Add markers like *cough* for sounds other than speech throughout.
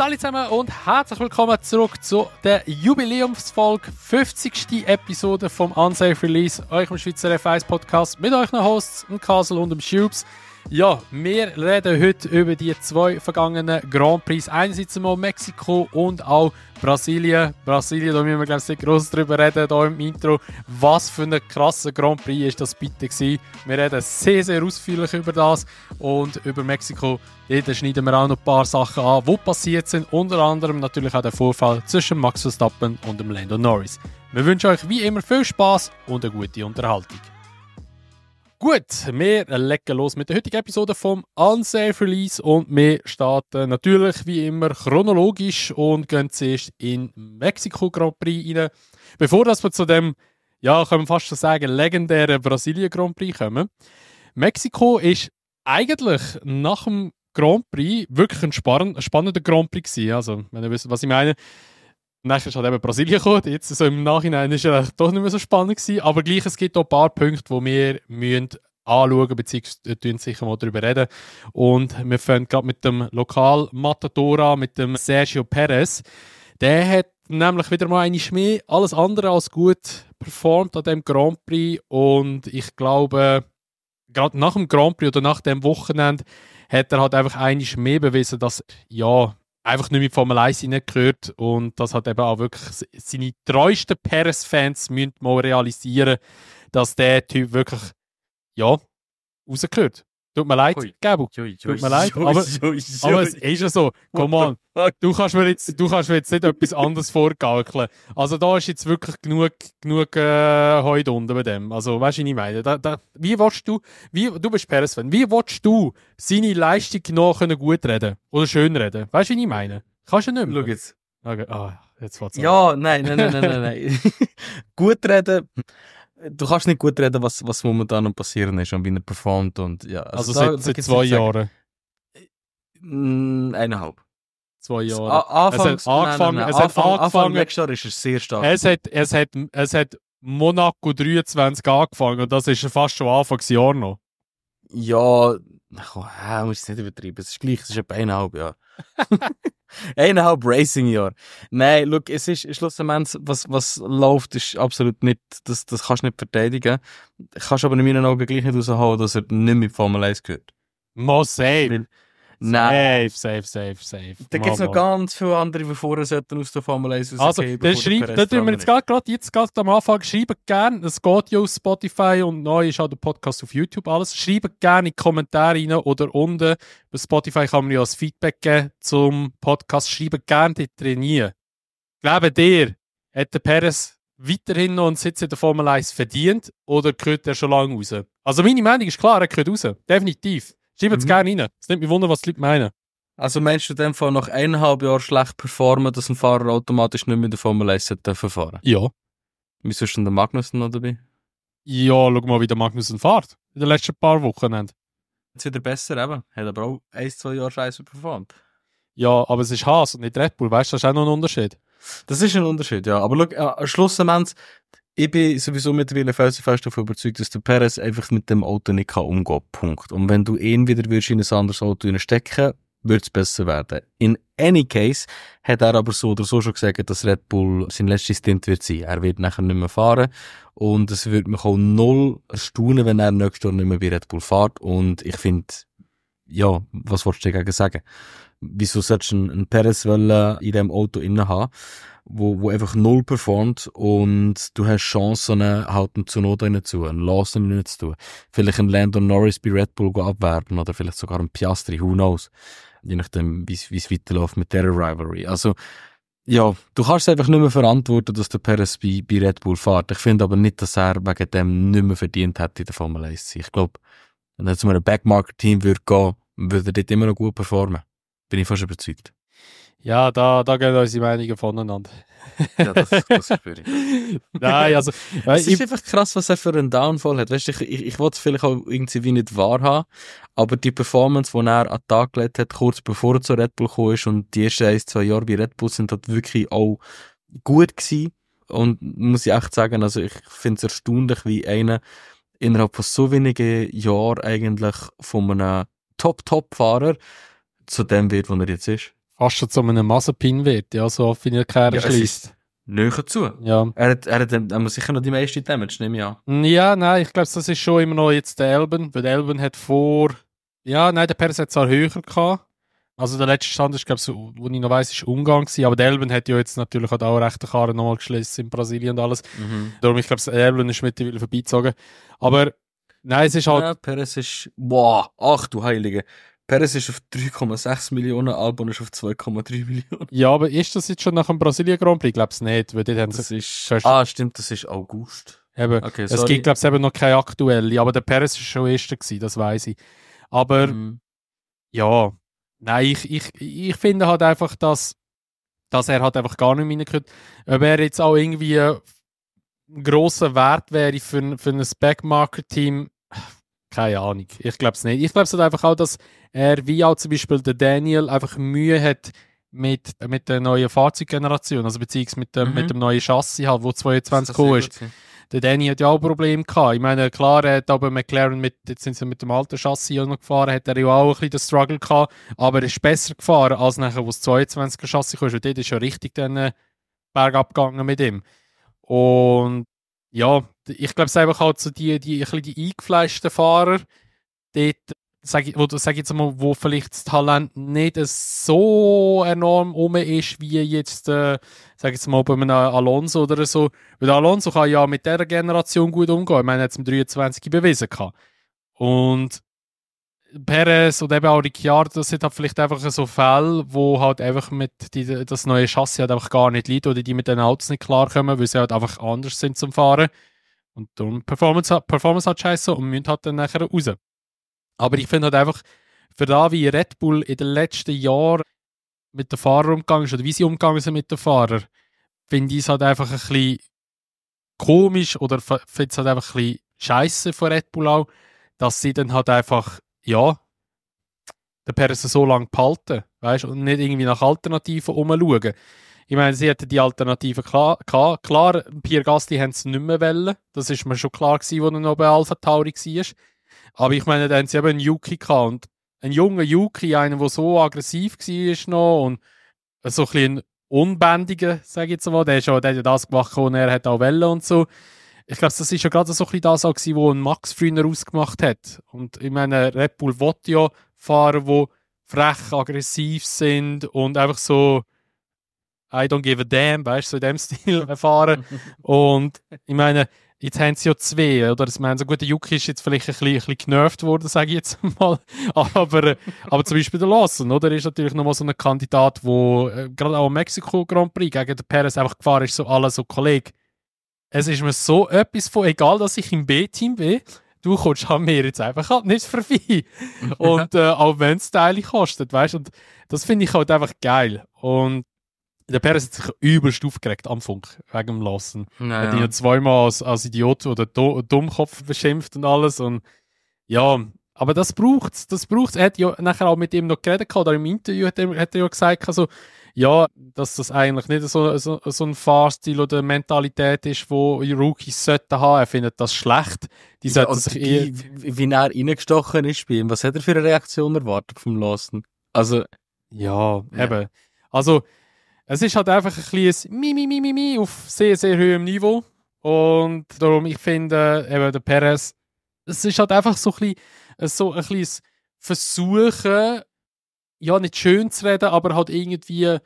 Hallo zusammen und herzlich willkommen zurück zu der Jubiläumsfolge 50. Episode vom Unsafe Release, euch im Schweizer F1 Podcast mit euren Hosts, dem Castle und dem Schubs. Ja, wir reden heute über die zwei vergangenen Grand Prix. Einerseits mal Mexiko und auch Brasilien. Brasilien, da müssen wir glaube ich nicht groß drüber reden, hier im Intro. Was für ein krasser Grand Prix ist das bitte gewesen. Wir reden sehr, sehr ausführlich über das und über Mexiko. Dort schneiden wir auch noch ein paar Sachen an, die passiert sind. Unter anderem natürlich auch der Vorfall zwischen Max Verstappen und dem Lando Norris. Wir wünschen euch wie immer viel Spaß und eine gute Unterhaltung. Gut, wir legen los mit der heutigen Episode vom Unsafe Release und wir starten natürlich wie immer chronologisch und gehen zuerst in Mexiko Grand Prix rein. Bevor dass wir zu dem, ja, können wir fast schon sagen, legendären Brasilien Grand Prix kommen. Mexiko ist eigentlich nach dem Grand Prix wirklich ein, ein spannender Grand Prix gewesen. Also, wenn ihr wisst, was ich meine. Nächstes ist halt eben Brasilien gekommen. Jetzt, also im Nachhinein war es doch nicht mehr so spannend gewesen. Aber gleich, es gibt auch ein paar Punkte, die wir müssen anschauen, beziehungsweise sicher mal darüber reden. Und wir fangen gerade mit dem Lokal-Matador an, mit dem Sergio Perez. Der hat nämlich wieder mal eine Schmäh, alles andere als gut performt an dem Grand Prix. Und ich glaube, gerade nach dem Grand Prix oder nach dem Wochenende hat er halt einfach eine Schmäh bewiesen, dass ja, einfach nicht mehr von Formel 1 reingehört und das hat eben auch wirklich seine treuesten paris fans müssen mal realisieren, dass der Typ wirklich, ja, rausgehört. Tut mir leid, Gabo. Tut mir leid, aber, aber es ist ja so. Come on, du kannst, mir jetzt, du kannst mir jetzt nicht etwas anderes vorgaukeln. Also da ist jetzt wirklich genug, genug äh, heute unten bei dem. Also weißt du, ich meine, da, da, wie willst du, wie, du bist Peres-Fan, wie willst du seine Leistung genau gut reden oder schön reden? Weißt du, wie ich meine? Kannst du nicht mehr. Schau jetzt. Okay. Ah, jetzt wird's Ja, nein, nein, nein, nein. nein. *laughs* gut reden du kannst nicht gut reden, was, was momentan am passieren ist und wie er performt und ja. Also, also seit, da seit zwei Jahren? Mm, eineinhalb. Zwei Jahre. Anfangs, es hat angefangen, nein, nein, nein. Es Anfang, hat angefangen, Anfang ist er sehr stark. Es hat, es hat, es hat Monaco 23 angefangen und das ist fast schon Anfangsjahr noch. Ja, Ach, wow, musst es nicht übertreiben. Es ist gleich, es ist etwa eineinhalb Jahre. *laughs* eineinhalb Racing-Jahr. Nein, schau, es ist schlussendlich, was, was läuft, ist absolut nicht, das, das kannst du nicht verteidigen. Kannst aber in meinen Augen gleich nicht rausholen, dass er nicht mit Formel 1 gehört. Mosei! Nein. Safe, safe, safe, safe. Da gibt es noch ganz viele andere, die vorher sollten aus der Formel 1 rausgehen. Also, dann schreibt, da tun wir jetzt gerade jetzt grad am Anfang, schreibt gerne, es geht ja auf Spotify und neu ist auch der Podcast auf YouTube, alles. Schreiben gerne in die Kommentare rein oder unten. Bei Spotify kann man ja als Feedback geben zum Podcast. Schreibt gerne die trainieren. Glaube dir, hat der Perez weiterhin noch einen Sitz in der Formel 1 verdient oder gehört er schon lange raus? Also meine Meinung ist klar, er gehört raus. Definitiv. Schreib jetzt mhm. gerne rein. Es nimmt mich wunder, was die Leute meinen. Also meinst du in dem Fall nach eineinhalb Jahren schlecht performen, dass ein Fahrer automatisch nicht mehr in der Formel 1 dürfen fahren? Ja. Wieso ist denn der Magnussen noch dabei? Ja, schau mal, wie der Magnussen fährt. In den letzten paar Wochen. Jetzt wieder besser eben. Hat aber auch ein, zwei Jahre scheiße performt. Ja, aber es ist Haas und nicht Red Bull. Weißt du, das ist auch noch ein Unterschied. Das ist ein Unterschied, ja. Aber schau, äh, schlussendlich, ich bin sowieso mittlerweile felsenfest davon überzeugt, dass der Perez einfach mit dem Auto nicht kann umgehen Punkt. Und wenn du ihn wieder würdest in ein anderes Auto stecken würde es besser werden. In any case hat er aber so oder so schon gesagt, dass Red Bull sein letzter Stint wird sein. Er wird nachher nicht mehr fahren und es würde mich auch null erstaunen, wenn er nächstes Jahr nicht mehr bei Red Bull fährt und ich finde, ja, was wolltest du dagegen sagen? wieso sollst du einen Perez in diesem Auto innen haben, wo, wo einfach null performt und du hast Chancen, halt einen Zunoda rein zu, einen Lawson rein zu tun. Vielleicht einen Landon Norris bei Red Bull abwerben oder vielleicht sogar einen Piastri, who knows. Je nachdem, wie es weiterläuft mit dieser Rivalry. Also, ja, du kannst es einfach nicht mehr verantworten, dass der Perez bei, bei Red Bull fährt. Ich finde aber nicht, dass er wegen dem nicht mehr verdient hätte in der Formel 1. Ich glaube, wenn er zu einem Backmarker-Team würde gehen, würde er dort immer noch gut performen. Bin ich fast überzeugt. Ja, da, da gehen unsere Meinungen voneinander. ja, das, das spüre ich. *laughs* Nein, also... es ist einfach krass, was er für einen Downfall hat. Weißt, ich ich, ich wollte es vielleicht auch irgendwie nicht wahrhaben, aber die Performance, die er an den Tag gelegt hat, kurz bevor er zu Red Bull gekommen ist und die ersten ein, zwei Jahre bei Red Bull sind halt wirklich auch gut gewesen. Und muss ich echt sagen, also ich finde es erstaunlich, wie einer innerhalb von so wenigen Jahren eigentlich von einem Top-Top-Fahrer zu dem wird, wo er jetzt ist. Fast schon zu einem Massenpin wird, ja, so offen in der Kerl ja, schließt. Näher zu. Ja. Er hat, er hat, er hat sicher noch die meisten Damage, nehme ich an. Mm, ja, nein, ich glaube, das ist schon immer noch jetzt der Elben, weil der Elben hat vor. Ja, nein, der Pers hat es auch höher gehabt. Also der letzte Stand ist, glaube ich, so, wo ich noch weiss, ist Ungarn gewesen, aber der Elben hat ja jetzt natürlich auch rechte Karren nochmal geschlossen in Brasilien und alles. Mhm. Darum, ich glaube, der Elben ist mittlerweile vorbeizogen. Aber nein, es ist halt... Ja, Perez ist... Boah, ach du Heilige. Perez ist auf 3,6 Millionen, Albon ist auf 2,3 Millionen. Ja, aber ist das jetzt schon nach dem Brasilien Grand Prix? Ich glaube es nicht, weil dort haben sie... Das ah, stimmt, das ist August. Eben, okay, es gibt, glaube ich, eben noch keine aktuelle, aber der Perez war schon erster, gewesen, das weiß ich. Aber mhm. ja, nein, ich, ich, ich finde halt einfach, dass, dass er halt einfach gar nicht mehr könnte. Ob er jetzt auch irgendwie ein grosser Wert wäre für, für ein Backmarker-Team, keine Ahnung. Ich glaube es nicht. Ich glaube es halt einfach auch, dass er, wie auch zum Beispiel der Daniel, einfach Mühe hat mit, mit der neuen Fahrzeuggeneration, also beziehungsweise mit dem, mhm. mit dem neuen Chassis, halt, wo 22 gekommen ist. Der Danny hat ja auch Probleme gehabt. Ich meine, klar, er hat aber McLaren mit, jetzt sind sie mit dem alten Chassis noch gefahren, hat er ja auch ein bisschen den Struggle gehabt, aber er ist besser gefahren als nachher, wo das 22er Chassis kam. Und dort ist ja richtig dann äh, bergab gegangen mit ihm. Und ja, ich glaube, es ist einfach halt so die, die, ein die eingefleischten Fahrer, dort, sag ich, wo, sag ich jetzt mal, wo vielleicht das Talent nicht so enorm um ist, wie jetzt, äh, sag ich jetzt mal, bei einem Alonso oder so. Weil Alonso kann ja mit dieser Generation gut umgehen. Ich meine, er hat es mit 23 bewiesen. Gehabt. Und Perez und eben auch Ricciardo, das sind halt vielleicht einfach so Fälle, wo halt einfach mit die, das neue Chassis halt einfach gar nicht liegt oder die mit den Autos nicht klarkommen, weil sie halt einfach anders sind zum Fahren. Und darum Performance, Performance hat scheiße und müssen halt dann nachher raus. Aber ich finde halt einfach, für da wie Red Bull in den letzten Jahren mit den Fahrern umgegangen ist oder wie sie umgegangen sind mit den Fahrern, finde ich es halt einfach ein bisschen komisch oder finde es halt einfach ein bisschen scheiße von Red Bull auch, dass sie dann halt einfach ja, der Perez so lange behalten, weißt und nicht irgendwie nach Alternativen umschauen. Ich meine, sie hätten die Alternativen klar, klar Pierre Gasly haben sie nicht mehr wollen, das ist mir schon klar gewesen, als er noch bei Alpha Tauri war. Aber ich meine, dann haben sie eben einen Yuki gehabt und einen jungen Yuki, einer, der so aggressiv war noch und so ein bisschen unbändiger, sage ich jetzt mal, der, ist auch, der hat ja das gemacht, was er hat auch wollen und so ich glaube, das ist ja gerade so ein bisschen das, was Max früher ausgemacht hat. Und ich meine, Red Bull will ja Fahrer, die frech, aggressiv sind und einfach so I don't give a damn, weißt du, so in dem *laughs* Stil *laughs* fahren. und ich meine, jetzt haben sie ja zwei, oder? Ich meine, so ein guter Yuki ist jetzt vielleicht ein bisschen, ein bisschen genervt worden, sage ich jetzt *laughs* mal. Aber, äh, aber zum Beispiel der Lawson, oder? Ist natürlich nochmal so ein Kandidat, wo äh, gerade auch im Mexiko Grand Prix gegen den Perez einfach gefahren ist, so alle so Kollegen es ist mir so etwas von, egal dass ich im B-Team bin, du kommst an halt mir jetzt einfach halt nicht vorbei. *laughs* und äh, auch wenn es Teile kostet, weißt du, Und das finde ich halt einfach geil. Und der Peres hat sich übelst aufgeregt am Funk wegen dem Lassen. Naja. Er hat ihn zweimal als, als Idiot oder Dummkopf beschimpft und alles. Und ja, aber das braucht es, das braucht's. Er hat ja nachher auch mit ihm noch geredet, oder im Interview hat er, hat er ja gesagt, also, ja, dass das eigentlich nicht so, so, so ein Fahrstil oder Mentalität ist, wo Rookies sollten haben. Er findet das schlecht. Die sollten also, sich eher... Wie, wie er reingestochen ist bei ihm, was hat er für eine Reaktion erwartet vom Lassen? Also... Ja, ja, eben. Also, es ist halt einfach ein kleines Mi, Mi, Mi, Mi, Mi auf sehr, sehr hohem Niveau. Und darum, ich finde, eben, der Perez, es ist halt einfach so ein bisschen so ein kleines Versuchen, ja, nicht schön zu reden, aber halt irgendwie,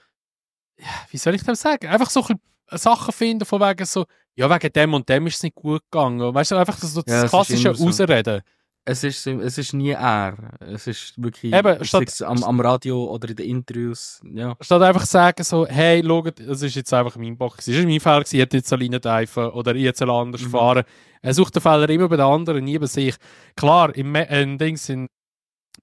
wie soll ich das sagen? Einfach so ein Sachen finden, von wegen so, ja, wegen dem und dem ist es nicht gut gegangen. Weißt du, einfach so das ja, das klassische so. Ausreden. Es ist, es ist nie er. Es ist wirklich Eben, statt, am, am, Radio oder in den Interviews. Ja. Statt einfach zu sagen, so, hey, schaut, es ist jetzt einfach mein Bock. Es ist mein Fehler, ich hätte jetzt alleine dürfen oder ich hätte anders mhm. fahren. Er sucht den Fehler immer bei den anderen, nie bei sich. Klar, im, äh, Dings in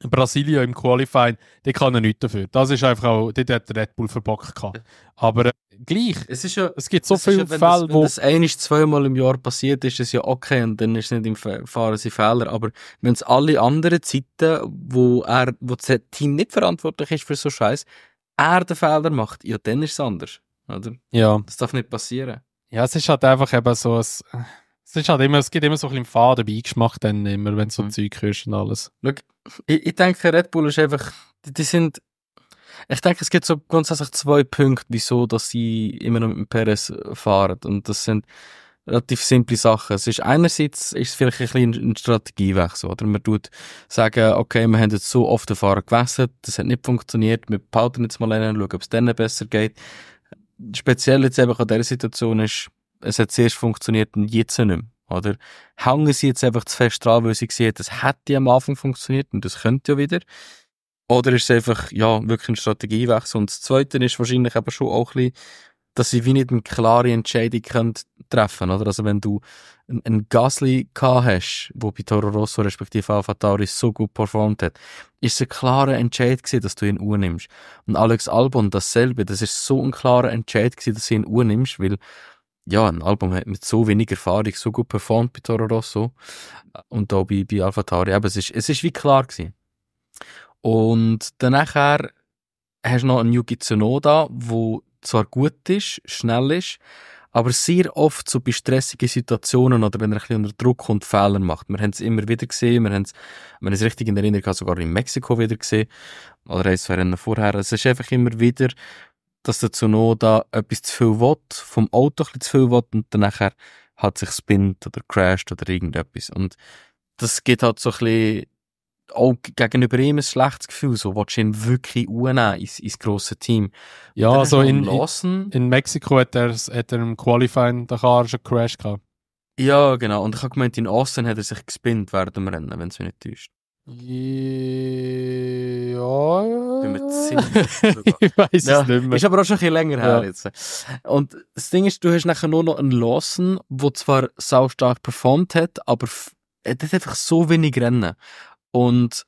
Brasilien im Qualifying, die kann er nichts dafür. Das ist einfach auch, dort hat Red Bull verbockt gehabt. Aber äh, gleich, es, ist ja, es gibt so viele ja, Fälle, das, wo... Wenn das ein- zweimal im Jahr passiert, ist es ja okay und dann ist nicht im Fahren sein Fehler. Aber wenn es alle anderen Zeiten, wo, er, wo das Team nicht verantwortlich ist für so Scheiß, er den Fehler macht, ja dann ist es anders. Oder? Ja. Das darf nicht passieren. Ja, es ist halt einfach eben so ein... Äh, es, ist halt immer, es gibt immer so ein bisschen Faden beigeschmacht, dann immer, wenn du so mhm. Zeug hörst und alles. Schau, ich, ich, denke, Red Bull ist einfach, die, die, sind, ich denke, es gibt so grundsätzlich zwei Punkte, wieso, dass sie immer noch mit dem Perez äh, fahren. Und das sind relativ simple Sachen. Es ist einerseits ist es vielleicht ein bisschen ein Strategiewechsel, oder? Man tut sagen, okay, wir haben jetzt so oft den Fahrer gewässert, das hat nicht funktioniert, wir behalten jetzt mal einen, schauen, ob es denen besser geht. Speziell jetzt eben an dieser Situation ist, es hat zuerst funktioniert und jetzt nicht mehr. Oder hängen sie jetzt einfach zu fest dran, weil sie sehen, das hätte am Anfang funktioniert und das könnte ja wieder. Oder ist es einfach, ja, wirklich ein Strategiewechsel? Und das Zweite ist wahrscheinlich eben schon auch ein bisschen, dass sie wie nicht eine klare Entscheidung können treffen können. Also wenn du einen Gasly gehabt hast, der bei Toro Rosso respektive Alfa Tauri so gut performt hat, ist es ein klarer Entscheid gewesen, dass du ihn urnimmst. Und Alex Albon dasselbe, das ist so ein klarer Entscheid gewesen, dass du ihn urnimmst, weil ja, ein Album hat mit so wenig Erfahrung so gut performt bei Toro Rosso und auch bei, bei AlphaTauri. Aber es ist, es ist wie klar gewesen. Und danach hast du noch einen Yuki Tsunoda, der zwar gut ist, schnell ist, aber sehr oft so bei stressigen Situationen oder wenn er ein bisschen unter Druck kommt, Fehler macht. Wir haben es immer wieder gesehen, wir haben es, wenn ich es richtig in Erinnerung habe, sogar in Mexiko wieder gesehen, oder eins zwei Rennen vorher. Es ist einfach immer wieder, dass der Tsunoda etwas zu viel will, vom Auto ein zu viel will und dann nachher hat sich spinnt oder crasht oder irgendetwas. Und das geht halt so ein bisschen auch gegenüber ihm ein schlechtes Gefühl. So, willst du ihn wirklich unnehmen ins, ins grosse Team? Ja, also in, in, Mexiko hat er, hat er im Qualifying der Car schon crashed gehabt. Ja, genau. Und ich habe gemeint, in Austin hat er sich gespinnt während dem Rennen, wenn es mich nicht täuscht. Ja. Bin mir ziemlich *laughs* ich weiß ja, es nicht mehr. Ist aber auch schon ein bisschen länger ja. her jetzt. Und das Ding ist, du hast nachher nur noch einen Lawson, der zwar sau stark performt hat, aber er hat einfach so wenig Rennen. Und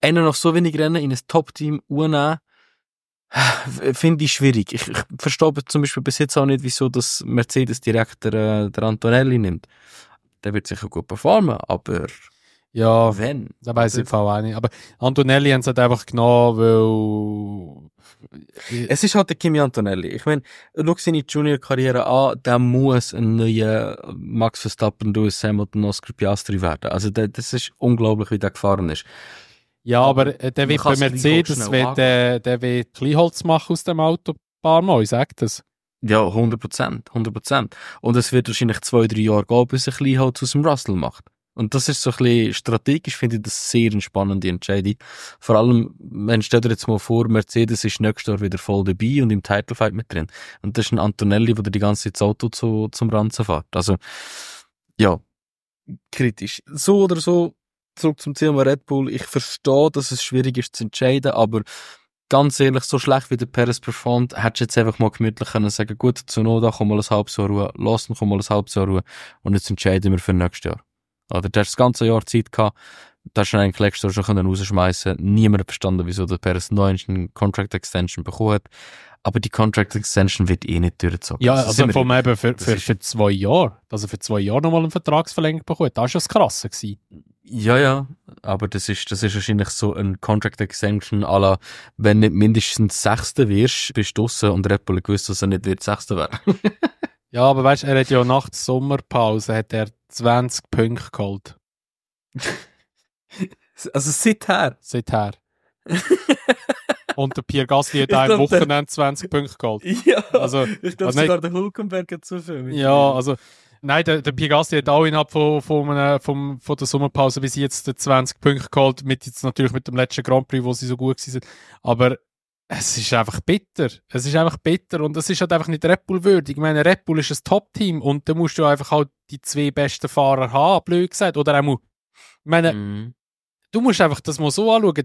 einer noch so wenig Rennen in ein Top-Team unnehmen, äh, finde ich schwierig. Ich, ich verstehe zum Beispiel bis jetzt auch nicht, wieso das Mercedes direkt der, äh, der Antonelli nimmt. Der wird sicher gut performen, aber ja, Wenn? da weiß ich auch nicht. Aber Antonelli haben es halt einfach genommen, weil. Es ist halt der Kimi Antonelli. Ich meine, schau seine Junior-Karriere an, der muss ein neuer Max Verstappen, Lewis Hamilton, Oscar Piastri werden. Also, der, das ist unglaublich, wie der gefahren ist. Ja, aber, aber äh, der wird bei Mercedes, wird, der, der wird Kleinholz machen aus dem Auto, ein paar Mal, ich sag das. Ja, 100 Prozent, 100 Prozent. Und es wird wahrscheinlich zwei, drei Jahre gehen, bis er Kleinholz aus dem Russell macht. Und das ist so ein bisschen strategisch, finde ich das sehr eine spannende Entscheidung. Vor allem, wenn stellt dir jetzt mal vor, Mercedes ist nächstes Jahr wieder voll dabei und im Titlefight mit drin. Und das ist ein Antonelli, der die ganze Zeit das Auto zu, zum Ranzen fährt. Also, ja, kritisch. So oder so, zurück zum Thema Red Bull. Ich verstehe, dass es schwierig ist zu entscheiden, aber ganz ehrlich, so schlecht wie der Perez performt, hättest du jetzt einfach mal gemütlich können sagen, gut, zu Noda, komm mal ein halbes Jahr Ruhe, lassen ihn, komm mal ein halbes Jahr Ruhe und jetzt entscheiden wir für nächstes Jahr. Oder du hast das ganze Jahr Zeit gehabt, da hast ihn eigentlich letztes Jahr schon rausschmeißen können. Niemand verstanden, wieso der Peres 9 eine Contract Extension bekommen hat. Aber die Contract Extension wird eh nicht durchgezogen. Ja, das also, also vor allem eben für, für, für zwei Jahre. Dass also er für zwei Jahre nochmal einen Vertragsverlängerung bekommt, das war schon das Krasse. Gewesen. Ja, ja, aber das ist, das ist wahrscheinlich so ein Contract Extension à la, wenn nicht mindestens Sechster wirst, bist du draussen und Red Bull gewusst, dass er nicht wird Sechster werden. *laughs* ja, aber weißt du, er hat ja nach der Sommerpause hat er 20 Punkte geholt. *laughs* also seither? Seither. *laughs* Und der Pierre Gasly hat auch am Wochenende 20 Punkte geholt. *laughs* Ja, also, ich glaube also sogar der Hulkenberg hat so viel. Ja, also nein, der, der Pierre Gasly hat auch innerhalb von, von, einer, von, von der Sommerpause bis jetzt 20 Punkte geholt, mit jetzt natürlich mit dem letzten Grand Prix, wo sie so gut sind. Aber es ist einfach bitter. Es ist einfach bitter und es ist halt einfach nicht Red Bull würdig. Ich meine, Red Bull ist ein Top-Team und da musst du einfach halt die zwei besten Fahrer haben, blöd gesagt. Oder auch, ich meine, mm. du musst einfach das mal so anschauen,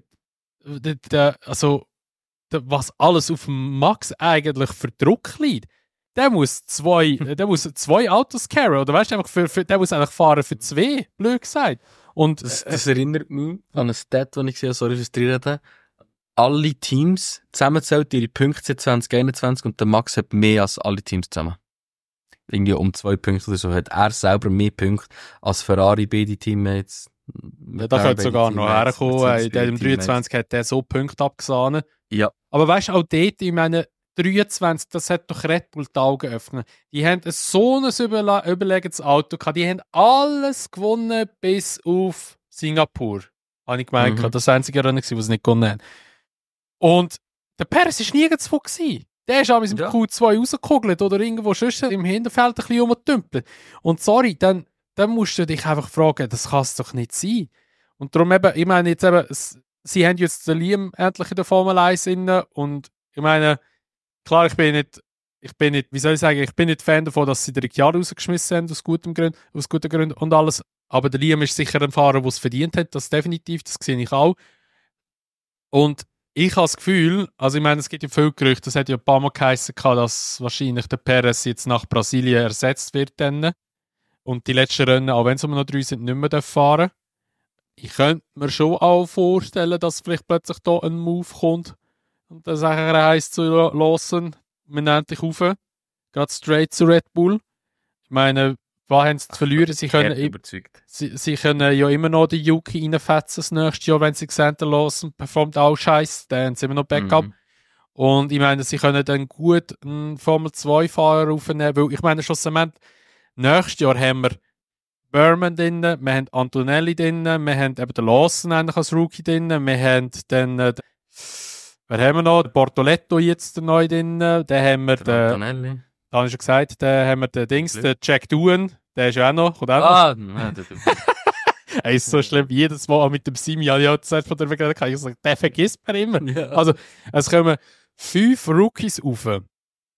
also, was alles auf Max eigentlich für Druck liegt. Der muss zwei, *laughs* der muss zwei Autos carry, oder weißt du, für, für, der muss einfach fahren für zwei, blöd gesagt. Und, das, äh, das erinnert mich an ein Stat, das ich gesehen habe, sorry fürs Reden. Alle Teams zusammenzählt ihre Punkte seit 2021 und der Max hat mehr als alle Teams zusammen irgendwie um zwei Punkte oder so hat er selber mehr Punkte als Ferrari beide Teammates. Ja, da könnte sogar noch herkommen. In dem 23 hat er so Punkte abgesahnen. Ja. Aber weißt du, auch dort, ich meine, 23, das hat doch Red Bull die Augen geöffnet. Die haben so ein überle überlegenes Auto gehabt. Die haben alles gewonnen bis auf Singapur. Habe ich gemeint. Mhm. Das einzige Rennen, das sie nicht gewonnen haben. Und der Perez war nirgendwo. Gewesen. Der ist mit dem ja. Q2 rausgekugelt oder irgendwo schon im Hinterfeld ein bisschen rumgetümpelt. Und sorry, dann, dann musst du dich einfach fragen, das kann es doch nicht sein. Und darum eben, ich meine jetzt eben, sie haben jetzt den Liam endlich in der Formel 1 inne und ich meine, klar, ich bin nicht, ich bin nicht, wie soll ich sagen, ich bin nicht Fan davon, dass sie den Ricciardo rausgeschmissen haben, aus gutem Grund, aus guten Gründen und alles. Aber der Liam ist sicher ein Fahrer, der es verdient hat, das definitiv, das sehe ich auch. Und ich habe das Gefühl, also ich meine, es gibt ja viele Gerüchte, es hat ja ein paar Mal geheißen, dass wahrscheinlich der Perez jetzt nach Brasilien ersetzt wird. Dann. Und die letzten Rennen, auch wenn es immer noch drei sind, nicht mehr fahren Ich könnte mir schon auch vorstellen, dass vielleicht plötzlich da ein Move kommt und das einfach er heisst zu Lawson, wir nehmen dich rauf, gerade straight zu Red Bull. Ich meine, was haben sie zu verlieren? Sie können, überzeugt. Sie, sie, können ja immer noch die Yuki reinfetzen das nächste Jahr, wenn sie sehen, der Lawson performt auch scheiße, dann haben sie immer noch Backup. Mhm. Und ich meine, sie können dann gut einen Formel-2-Fahrer aufnehmen, weil ich meine, schlussendlich, nächstes Jahr haben wir Berman drin, wir haben Antonelli drin, wir haben eben den Lawson eigentlich als Rookie drin, wir haben dann, äh, wer haben wir noch? Bortoletto jetzt neu drin, dann haben wir den Antonelli. Da habe ich schon gesagt, dann haben wir den Dings, den Jack Doohan, der ist ja auch noch. Kommt auch ah, nein, der *laughs* Er ist so schlimm, jedes Mal mit dem Simi, ja, ja, zuerst von darüber geredet, ich sagen, den vergisst man immer. Ja. Also, es kommen fünf Rookies rauf.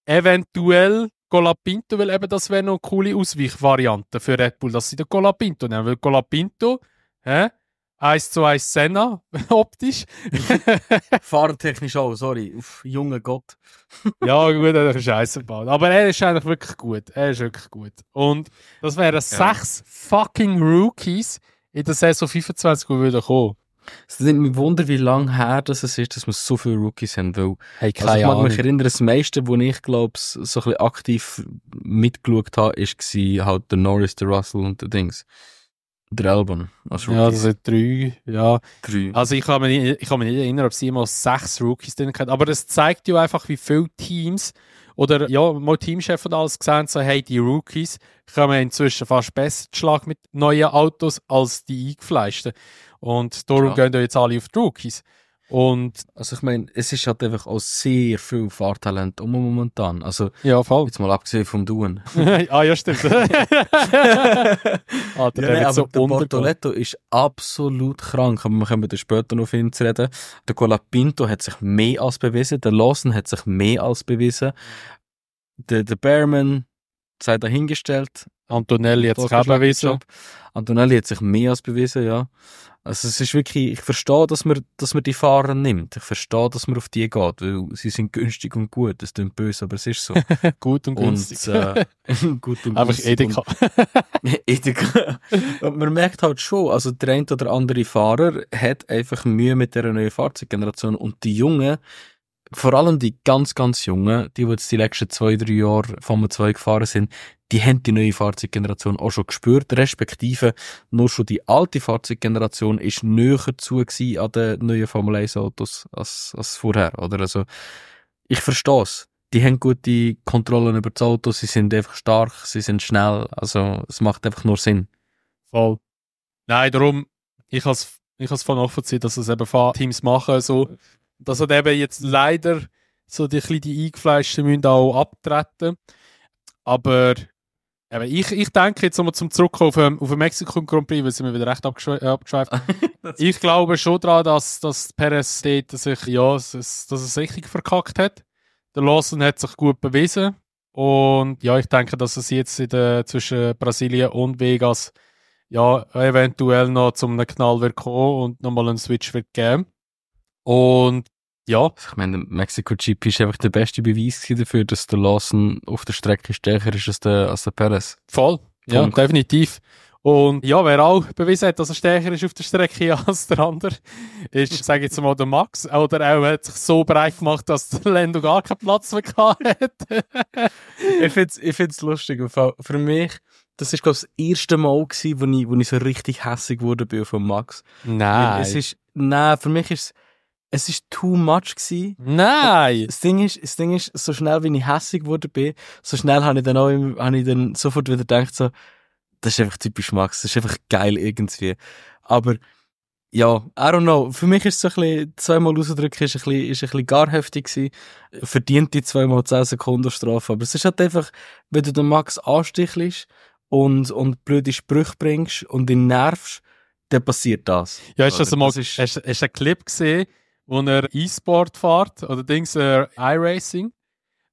Eventuell Colapinto, weil eben das wäre noch eine coole Ausweichvariante für Red Bull, dass sie den Colapinto nehmen. Weil Colapinto, hä? 1 zu 1 Senna, *laughs* optisch. *laughs* Fahrtechnisch auch, sorry, Uff, junger Gott. *laughs* ja, gut, er ist scheiße gebaut. Aber er ist eigentlich wirklich gut. Er ist wirklich gut. Und das wären ja. sechs fucking Rookies in der Saison 25, die würden kommen. Es nimmt mich wunder, wie lange her das ist, dass wir so viele Rookies haben. Weil, hey, also ich mag mich erinnern, das meiste, wo ich glaube, so ein bisschen aktiv mitgeschaut habe, war halt der Norris, der Russell und der Dings. Der Albon. Als ja, das sind drei. Ja. drei. Also ich kann, mich, ich kann mich nicht erinnern, ob sie immer sechs Rookies drin hatten. Aber das zeigt ja einfach, wie viele Teams oder ja, mal Teamchef und alles gesehen so, hey, die Rookies kommen inzwischen fast besser zu Schlag mit neuen Autos als die eingefleischten. Und darum ja. gehen da jetzt alle auf die Rookies. Und also ich meine, es ist halt einfach auch sehr viel Fahrtalent um momentan. Also ja, voll. jetzt mal abgesehen vom Duen. *laughs* ah ja, stimmt. *laughs* ah, der ja, nee, so der Bortoletto ist absolut krank, aber wir kommen dann später noch auf ihn zu reden. Der Colapinto hat sich mehr als bewiesen, der Lawson hat sich mehr als bewiesen. Der, der Bearman sei dahingestellt. Antonelli hat sich auch bewiesen. Antonelli hat sich mehr als bewiesen, ja. Also es ist wirklich, ich verstehe, dass man, dass man die Fahrer nimmt. Ich verstehe, dass man auf die geht, weil sie sind günstig und gut. Das tut böse, aber es ist so. *laughs* gut und günstig. Und, äh, *laughs* gut und Einfach Edeka. *laughs* Edeka. und man merkt halt schon, also der eine oder andere Fahrer hat einfach Mühe mit der neuen Fahrzeuggeneration und die Jungen vor allem die ganz, ganz Jungen, die, die jetzt die letzten zwei, drei Jahre Formel 2 gefahren sind, die haben die neue Fahrzeuggeneration auch schon gespürt, respektive nur schon die alte Fahrzeuggeneration ist näher zu an den neuen Formel 1 Autos als, als vorher, oder? Also, ich verstehe es. Die haben gute Kontrollen über das Auto, sie sind einfach stark, sie sind schnell, also es macht einfach nur Sinn. Voll. Nein, darum, ich als ich habe es voll nachvollziehen, dass es eben Teams machen, so dass hat eben jetzt leider so die, die Eingefleischten müssen auch abtreten. Aber eben, ich, ich denke jetzt nochmal zum Zurückkommen auf, den, Mexiko Grand Prix, weil sind wir wieder recht äh, abgeschweift. *laughs* ich glaube schon daran, dass, dass Perez dort sich, ja, dass es richtig verkackt hat. Der Lawson hat sich gut bewiesen. Und ja, ich denke, dass es jetzt in der, zwischen Brasilien und Vegas ja, eventuell noch zum einem Knall wird kommen und nochmal einen Switch wird geben. Und ja. Ich meine, Mexico GP ist einfach der beste Beweis dafür, dass der Lawson auf der Strecke stärker ist als der, als der Perez. Voll. Ja, definitiv. Und ja, wer auch bewiesen hat, dass er stärker ist auf der Strecke *laughs* als der andere, ist, sage ich jetzt mal, der Max. Oder auch hat sich so breit gemacht, dass der Lando gar keinen Platz mehr hatte. *laughs* ich finde es lustig. Für mich, das war das erste Mal, gewesen, wo, ich, wo ich so richtig hässig wurde bin von Max. Nein. Es ist, nein, für mich ist es es ist too much gewesen. Nein! das Ding, ist, das Ding ist, so schnell wie ich hässig geworden bin, so schnell habe ich dann auch hab ich dann sofort wieder gedacht, so, das ist einfach typisch Max, das ist einfach geil irgendwie. Aber, ja, I don't know. Für mich ist es so ein bisschen, zweimal rausdrücken ist ein bisschen, ist ein bisschen gar heftig gewesen. Verdient die zweimal 10 Sekunden Strafe. Aber es ist halt einfach, wenn du den Max anstichelst und, und blöde Sprüche bringst und ihn nervst, dann passiert das. Ja, ist das, also, das mal, ist, hast, hast einen Clip gesehen, wo er E-Sport fährt oder Dings, äh, iRacing.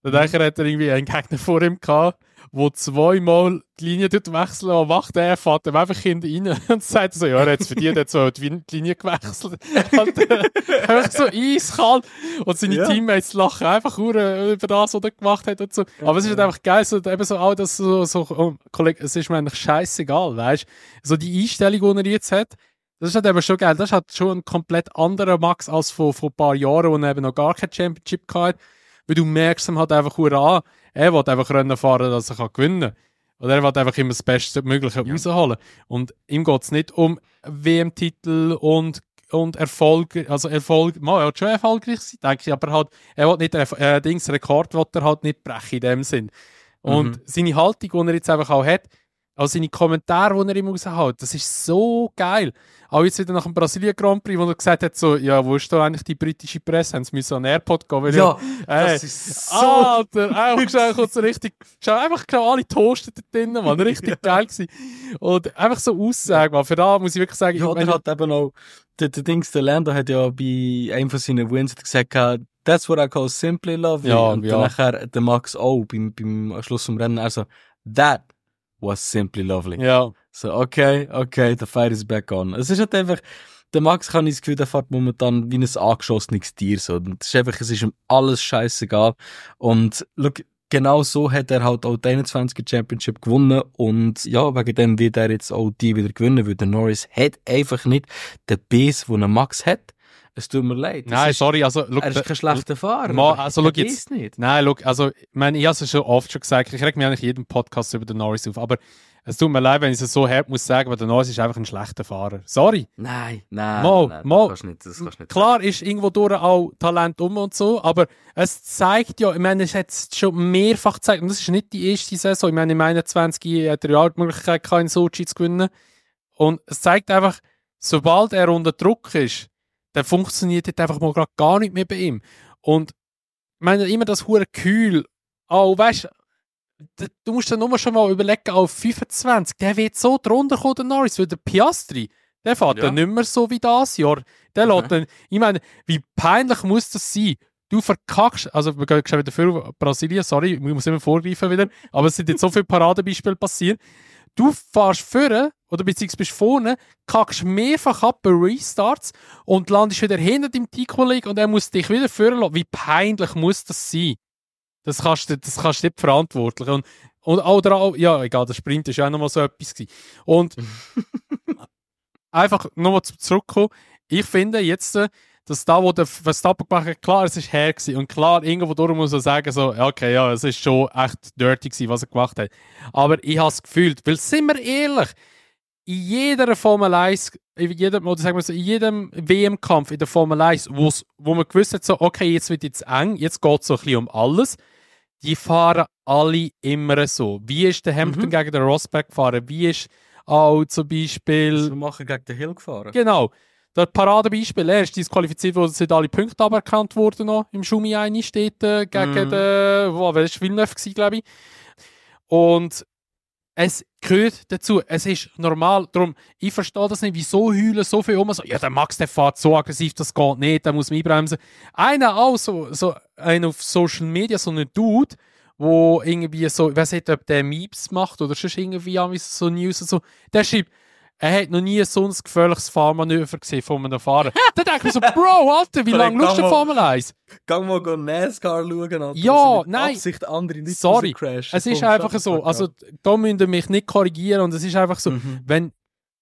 Dann mhm. hat er irgendwie einen Gegner vor ihm gehabt, der zweimal die Linie wechseln und wacht er, fährt ihm einfach hinten rein *laughs* und sagt so: Ja, er hat es verdient, er hat die Linie gewechselt. Und *laughs* äh, so eiskalt. Und seine ja. Teammates lachen einfach über das, was er gemacht hat und so. Aber es ist halt einfach geil, so, eben so, auch das so, so oh, Kollege, es ist mir eigentlich scheißegal, weißt du? So die Einstellung, die er jetzt hat, das ist halt eben schon geil. Das hat schon ein komplett anderer Max als vor, vor ein paar Jahren, wo er eben noch gar kein Championship hatte. Weil du merkst ihm halt einfach nur an, er will einfach Rennen fahren, dass er gewinnen kann. Oder er will einfach immer das Beste Mögliche ja. rausholen. Und ihm geht es nicht um WM-Titel und, und Erfolg. Also Erfolg, man, er wird schon erfolgreich sein, denke ich, aber halt, er will nicht, äh, Dings, Rekord will er halt nicht brechen in dem Sinn. Und mhm. seine Haltung, die er jetzt einfach auch hat, also seine Kommentare, die er ihm raushaut, das ist so geil. Auch jetzt wieder nach dem Brasilien Grand Prix, wo er gesagt hat, so, ja, wo ist da eigentlich die britische Presse? Haben sie müssen an den Airport gehen? ja, er, ey, das ist so... Alter, einfach schnell kurz richtig... Schau, einfach genau alle toastet da drinnen, man. *laughs* Richtig ja. geil gewesen. Und einfach so Aussagen, man. Für da muss ich wirklich sagen... Ja, ich oder meine, hat eben auch... Der, der Dings, der Lando hat ja bei einem von seinen Wins gesagt, that's what I call simply love. Ja, und ja. dann nachher der Max auch beim, beim Schluss vom Rennen, also that was simply lovely. Ja. So, okay, okay, the fight is back on. Es ist halt einfach, der Max kann ich das Gefühl, der fährt momentan wie ein angeschossenes Tier. So. Es ist einfach, es ist ihm alles scheißegal. Und look, genau so hat er halt auch die 21 er Championship gewonnen und ja, wegen dem wird er jetzt auch die wieder gewinnen, weil der Norris hat einfach nicht den Biss, den Max hat. Es tut mir leid. Das nein, ist, sorry, also... Look, er ist kein äh, schlechter Fahrer, ma, also, look, jetzt, nicht. Nein, look, also, ich meine, ich habe es schon oft schon gesagt, ich reg mich eigentlich jeden Podcast über den Norris auf, aber es tut mir leid, wenn ich es so hart muss sagen, aber der Norris ist einfach ein schlechter Fahrer. Sorry. Nein, nein, mal, nein mal, das kannst nicht, das kannst nicht Klar ist irgendwo durch auch Talent um und so, aber es zeigt ja, ich meine, es hat schon mehrfach gezeigt, und das ist nicht die erste Saison, ich meine, in 21. 20 er ja die Möglichkeit, keinen Sochi zu gewinnen. Und es zeigt einfach, sobald er unter Druck ist, dann funktioniert das einfach mal grad gar nicht mehr bei ihm. Und ich meine, immer das hure kühl. Oh, ah, weißt du, du musst dann nur schon mal überlegen, auf 25, der wird so drunter kommen, der Norris, weil der Piastri, der fährt ja. dann nicht mehr so wie das Jahr. Der mhm. lässt dann, ich meine, wie peinlich muss das sein? Du verkackst, also wir gehen schon wieder für Brasilien, sorry, ich muss immer vorgreifen wieder, aber es sind jetzt so viele Paradebeispiele passiert. Du fährst vorne oder beziehungsweise bist vorne, kackst mehrfach ab bei Restarts und landest wieder hinter deinem Teamkollegen und er muss dich wieder vorne lassen. Wie peinlich muss das sein? Das kannst du, das kannst du nicht verantwortlich. Und, und oder auch, ja, egal, der Sprint ist auch nochmal so etwas. Gewesen. Und *laughs* einfach nochmal zurückkommen. Ich finde jetzt, äh, dass da, wo der Verstappen gemacht hat, klar, es ist her gewesen. Und klar, irgendwo durch muss man sagen, so, okay, ja, es ist schon echt dirty gewesen, was er gemacht hat. Aber ich habe es gefühlt, weil, sind wir ehrlich, in jeder Formel 1, in jedem, oder sagen wir so, in jedem WM-Kampf in der Formel 1, wo man gewusst hat, so, okay, jetzt wird es eng, jetzt geht es so ein bisschen um alles, die fahren alle immer so. Wie ist der Hampton mhm. gegen den Rosberg gefahren? Wie ist auch zum Beispiel... Was wir machen gegen den Hill gefahren. Genau. Das Paradebeispiel, ne? er ist disqualifiziert worden, sind alle Punkte aberkannt worden noch, im Schumi einsteht äh, gegen mm. den, wo, wer ist Villeneuve glaube ich. Und es gehört dazu, es ist normal, darum, ich verstehe das nicht, wieso heulen so viel um, so, ja, der Max, der fährt so aggressiv, das geht nicht, der muss mich bremsen. Einer auch, so, so einer auf Social Media, so ein Dude, wo irgendwie so, ich weiß nicht, ob der Memes macht oder sonst irgendwie so News und so, der schreibt, er hat noch nie so ein gefährliches Fahrmanöver gesehen von einem Fahrer. *laughs* Dann denke ich so, Bro, Alter, wie lange schaust du Formel 1? Geh mal go NASCAR schauen, Alter. Ja, also nein. Absicht, andere nicht Sorry, es ist einfach so. Also, da müsst ihr mich nicht korrigieren. Und es ist einfach so, mhm. wenn,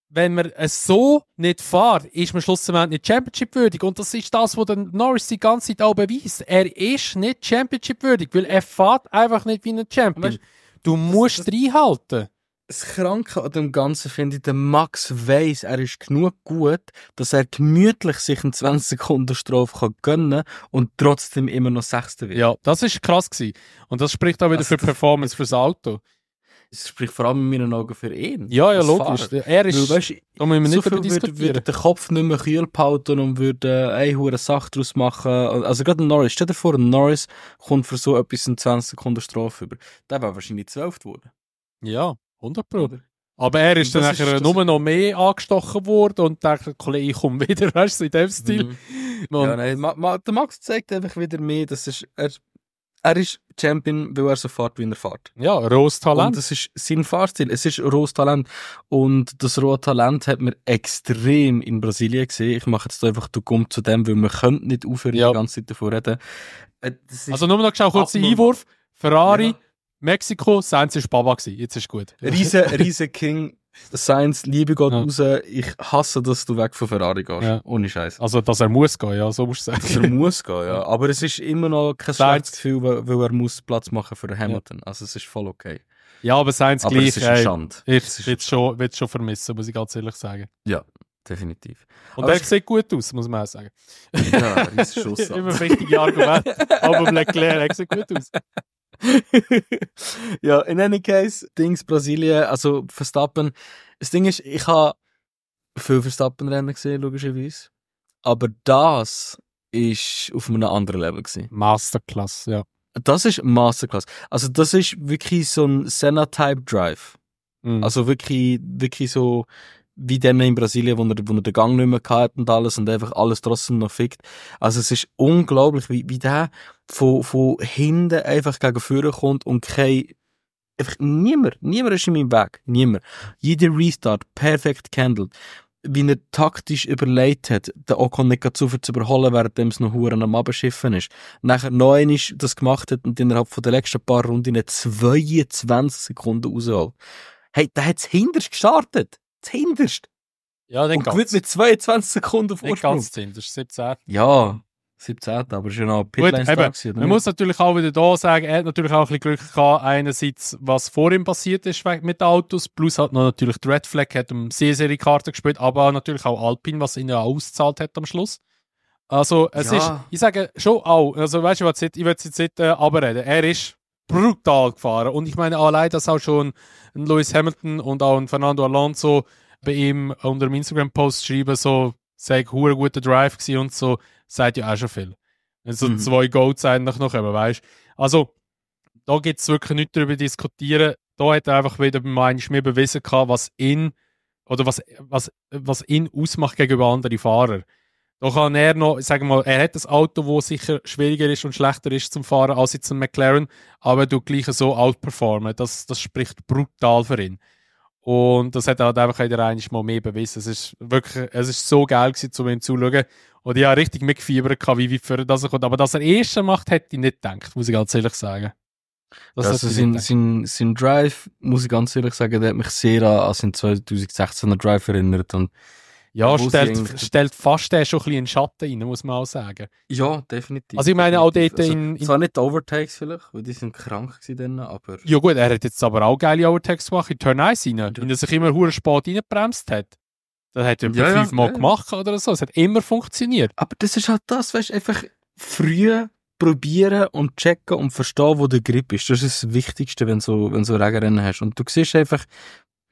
wenn man es so nicht fährt, ist man schlussendlich nicht Championship-würdig. Und das ist das, was Norris die ganze Zeit auch beweist. Er ist nicht Championship-würdig, weil er fährt einfach nicht wie ein Champion. Weißt, du musst das, das, reinhalten das Kranke an dem Ganzen finde ich, der Max weiss, er ist genug gut, dass er gemütlich sich einen 20 Sekunden Strafe gönnen kann und trotzdem immer noch Sechster wird. Ja, das ist krass gewesen. Und das spricht auch wieder also für Performance fürs Auto. Das spricht vor allem in meinen Augen für ihn. Ja, ja, logisch. Fahrer. Er ist, Weil, weißt, da wir nicht so darüber diskutieren. Würde, würde den Kopf nicht mehr kühl behalten und würde äh, eine hohe Sache daraus machen. Also gerade Norris, stell dir vor, Norris kommt für so etwas in 20 Sekunden Strafe über. Der wäre wahrscheinlich 12 geworden. Ja. 100 Pro. Aber er ist und dann nachher nur noch mehr angestochen worden und dachte, Kollege, ich komme wieder, *laughs* weißt du, in dem Stil. Mhm. Ja, nein, Ma Ma der Max zeigt einfach wieder mehr, das ist, er, er ist Champion, weil er so fährt, wie er fährt. Ja, rohes Talent. Und das ist sein Fahrstil, es ist rohes Talent. Und das rohe Talent hat man extrem in Brasilien gesehen. Ich mache jetzt einfach du kommst zu dem, weil man könnte nicht aufhören, ja. die ganze Zeit davor reden. Äh, also nur noch schnell kurz den Einwurf. Ferrari... Ja Mexiko, Science ist Baba gewesen. Jetzt ist gut. *laughs* Riese, Riese King. Science, Liebe geht ja. raus. Ich hasse, dass du weg von Ferrari gehst. Ja. Ohne Scheiß. Also, dass er muss gehen, ja, so musst du sagen. Dass er muss gehen, ja. Aber es ist immer noch kein Science. schlechtes Gefühl, weil er muss Platz machen für Hamilton. Ja. Also, es ist voll okay. Ja, aber Science aber gleich. Es ist ein Schand. Ich würde es schon vermissen, muss ich ganz ehrlich sagen. Ja, definitiv. Und aber der sieht gut aus, muss man auch sagen. Ja, ein Schuss. *laughs* Immer ein wichtiges Argument. aber Black Claire, er sieht gut aus. ja, in any case, Dings Brasilien, also Verstappen. Das Ding ist, ich habe viel Verstappen-Rennen gesehen, logischerweise. Aber das ist auf einem anderen Level. Gewesen. Masterclass, ja. Das ist Masterclass. Also, das ist wirklich so ein Senna-Type-Drive. Mhm. Also, wirklich, wirklich so wie dem in Brasilien, wo er, wo er den Gang nicht mehr hat und alles und einfach alles trotzdem noch fickt. Also es ist unglaublich, wie, wie der von, von hinten einfach gegen vorne kommt und kein einfach niemand, niemand ist in meinem Weg, niemand. Jeder Restart perfekt gehandelt. Wie er taktisch überlegt hat, den Ocon nicht zu zu überholen, währenddem es noch Huren am Abschiffen ist. Nachher neun ist das gemacht hat und innerhalb von den letzten paar Runden 22 Sekunden rausholt. Hey, der hat es hinterst gestartet zehnterst. Ja, dann Und gewinnt mit 22 Sekunden Vorsprung. Nicht ganz zehnterst, 17. Ja, 17. Aber ist ja noch Pitlane-Star Man muss natürlich auch wieder da sagen, er hat natürlich auch ein bisschen Glück gehabt, einerseits, was vor ihm passiert ist mit den Autos, plus hat noch natürlich die Red Flag, hat um sehr, sehr Karte gespielt, aber natürlich auch Alpine, was ihn ja ausgezahlt hat am Schluss. Also, es ja. ist, ich sage schon auch, also weißt du, was ich, ich will jetzt nicht äh, abreden. Er ist brutal gefahren. Und ich meine, allein, dass auch schon ein Lewis Hamilton und auch ein Fernando Alonso bei ihm unter dem Instagram-Post schreiben, so, sag, hoher guter Drive gewesen und so, sagt ja auch schon viel. Also mhm. zwei Goats eigentlich noch kommen, weißt Also, da gibt es wirklich nichts darüber diskutieren. Da hat er einfach wieder meines mir bewiesen, was ihn oder was, was, was ihn ausmacht gegenüber anderen Fahrern. Da kann er noch, sagen wir mal, er hat ein Auto, wo sicher schwieriger ist und schlechter ist zum Fahren als jetzt ein McLaren, aber er tut gleich so outperformen. Das, das spricht brutal für ihn. Und das hat er halt einfach wieder einiges Mal mehr bewiesen. Es ist wirklich, es ist so geil gewesen, zu ihm zuzuschauen. Und ich habe richtig mitgefiebert wie weit für das er kommt. Aber dass er erste eh macht, hätte ich nicht gedacht, muss ich ganz ehrlich sagen. Das also sein, sein, sein Drive, muss ich ganz ehrlich sagen, der hat mich sehr an, an seinen 2016er Drive erinnert. Und ja, stellt, stellt fast der schon ein bisschen einen Schatten rein, muss man auch sagen. Ja, definitiv. Also ich meine auch dort also, in, Zwar nicht die Overtakes vielleicht, weil die sind krank gewesen, aber... Ja gut, er hat jetzt aber auch geile Overtakes gemacht in Turn 1 rein, ja. er sich immer hure spät reingebremst hat. Das hat er ja, fünfmal ja. gemacht oder so, es hat immer funktioniert. Aber das ist halt das, weißt du, einfach früh probieren und checken und verstehen, wo der Grip ist. Das ist das Wichtigste, wenn du so, wenn so Regenrennen hast. Und du siehst einfach,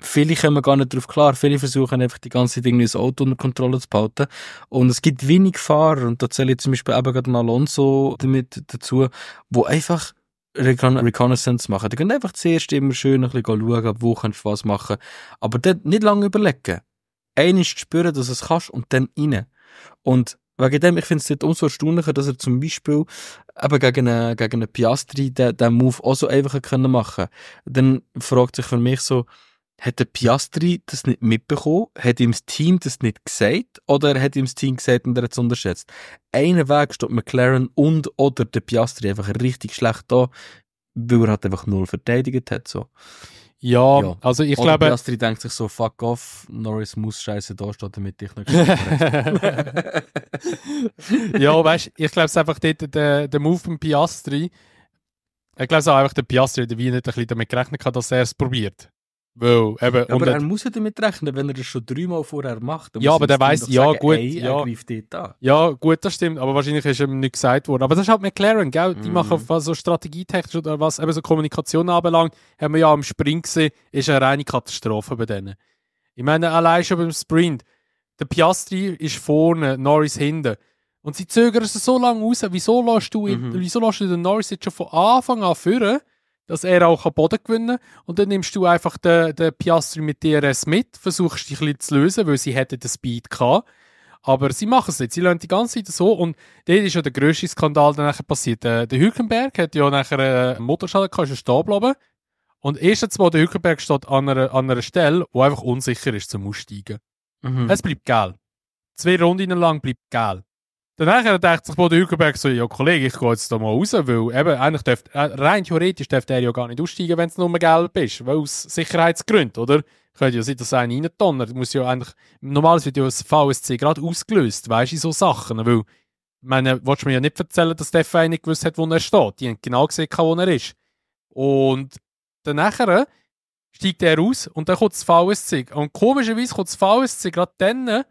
viele kommen gar nicht darauf klar. Viele versuchen einfach die ganze Dinge irgendwie das Auto unter Kontrolle zu behalten. Und es gibt wenig Fahrer, und da zähle ich zum Beispiel eben gerade Alonso damit dazu, wo einfach Recon Reconnaissance machen. Die gehen einfach zuerst immer schön ein bisschen schauen, wo kannst du was machen. Aber dort nicht lange überlegen. Einmal spüren, dass du es kannst und dann rein. Und wegen dem, ich finde es dort umso erstaunlicher, dass er zum Beispiel eben gegen einen, gegen einen Piastri den, den Move auch so einfach können machen Dann fragt sich für mich so, hat der Piastri das nicht mitbekommen? Hat ihm das Team das nicht gesagt? Oder hat ihm das Team gesagt und er hat es unterschätzt? Einen Weg steht McLaren und oder der Piastri einfach richtig schlecht da, weil er halt einfach null verteidigt hat. So. Ja, ja, also ich Oder glaube. Piastri denkt sich so, fuck off, Norris muss scheiße da stehen, damit ich nicht *laughs* *laughs* Ja, weißt du, ich glaube es ist einfach dort, der, der Move von Piastri. Ich glaube es auch einfach, der Piastri der Wien hat ein bisschen damit gerechnet, dass er es probiert. Weil, eben, ja, aber er muss ja damit rechnen, wenn er das schon dreimal vorher macht. ja, aber der weiß, ja, sagen, gut. Ey, ja, ja, gut, das stimmt, aber wahrscheinlich ist ihm nicht gesagt worden. Aber das ist halt McLaren, gell? Die mhm. machen was so strategietechnisch oder was eben so Kommunikation anbelangt, haben wir ja am Sprint gesehen, ist eine reine Katastrophe bei denen. Ich meine, allein schon beim Sprint, der Piastri ist vorne, Norris hinten. Und sie zögern es so lange raus. Wieso lässt du, mm -hmm. wieso lässt du den Norris jetzt schon von Anfang an führen? dass er auch Boden gewinnen kann. Und dann nimmst du einfach den, den Piastri mit DRS mit, versuchst dich ein bisschen zu lösen, weil sie hätten den Speed gehabt. Aber sie machen es nicht. Sie lernen die ganze Zeit so. Und dort ist ja der grösste Skandal dann nachher passiert. Der, Hülkenberg hat ja nachher äh, einen Motorschaden gehabt, ist ja stehen bleiben. Und erstens mal, der Hülkenberg steht an einer, an einer Stelle, wo einfach unsicher ist zum Aussteigen. Mhm. Es bleibt geil. Zwei Runden lang bleibt geil. Danach denkt sich Bodo Hülkenberg so, ja Kollege, ich gehe jetzt da mal raus, weil eben, eigentlich dürft, äh, rein theoretisch dürfte er ja gar nicht aussteigen, wenn es nur gelb ist, weil aus Sicherheitsgründen, oder? Könnte ja sein, dass einer reintonnert, muss ja eigentlich, normales wird ja das VSC gerade ausgelöst, weißt du, in so Sachen, weil, meine, willst du mir ja nicht erzählen, dass der f nicht gewusst hat, wo er steht, die haben genau gesehen, wo er ist. Und danach äh, steigt er raus und dann kommt das VSC. Und komischerweise kommt das VSC gerade dann, äh,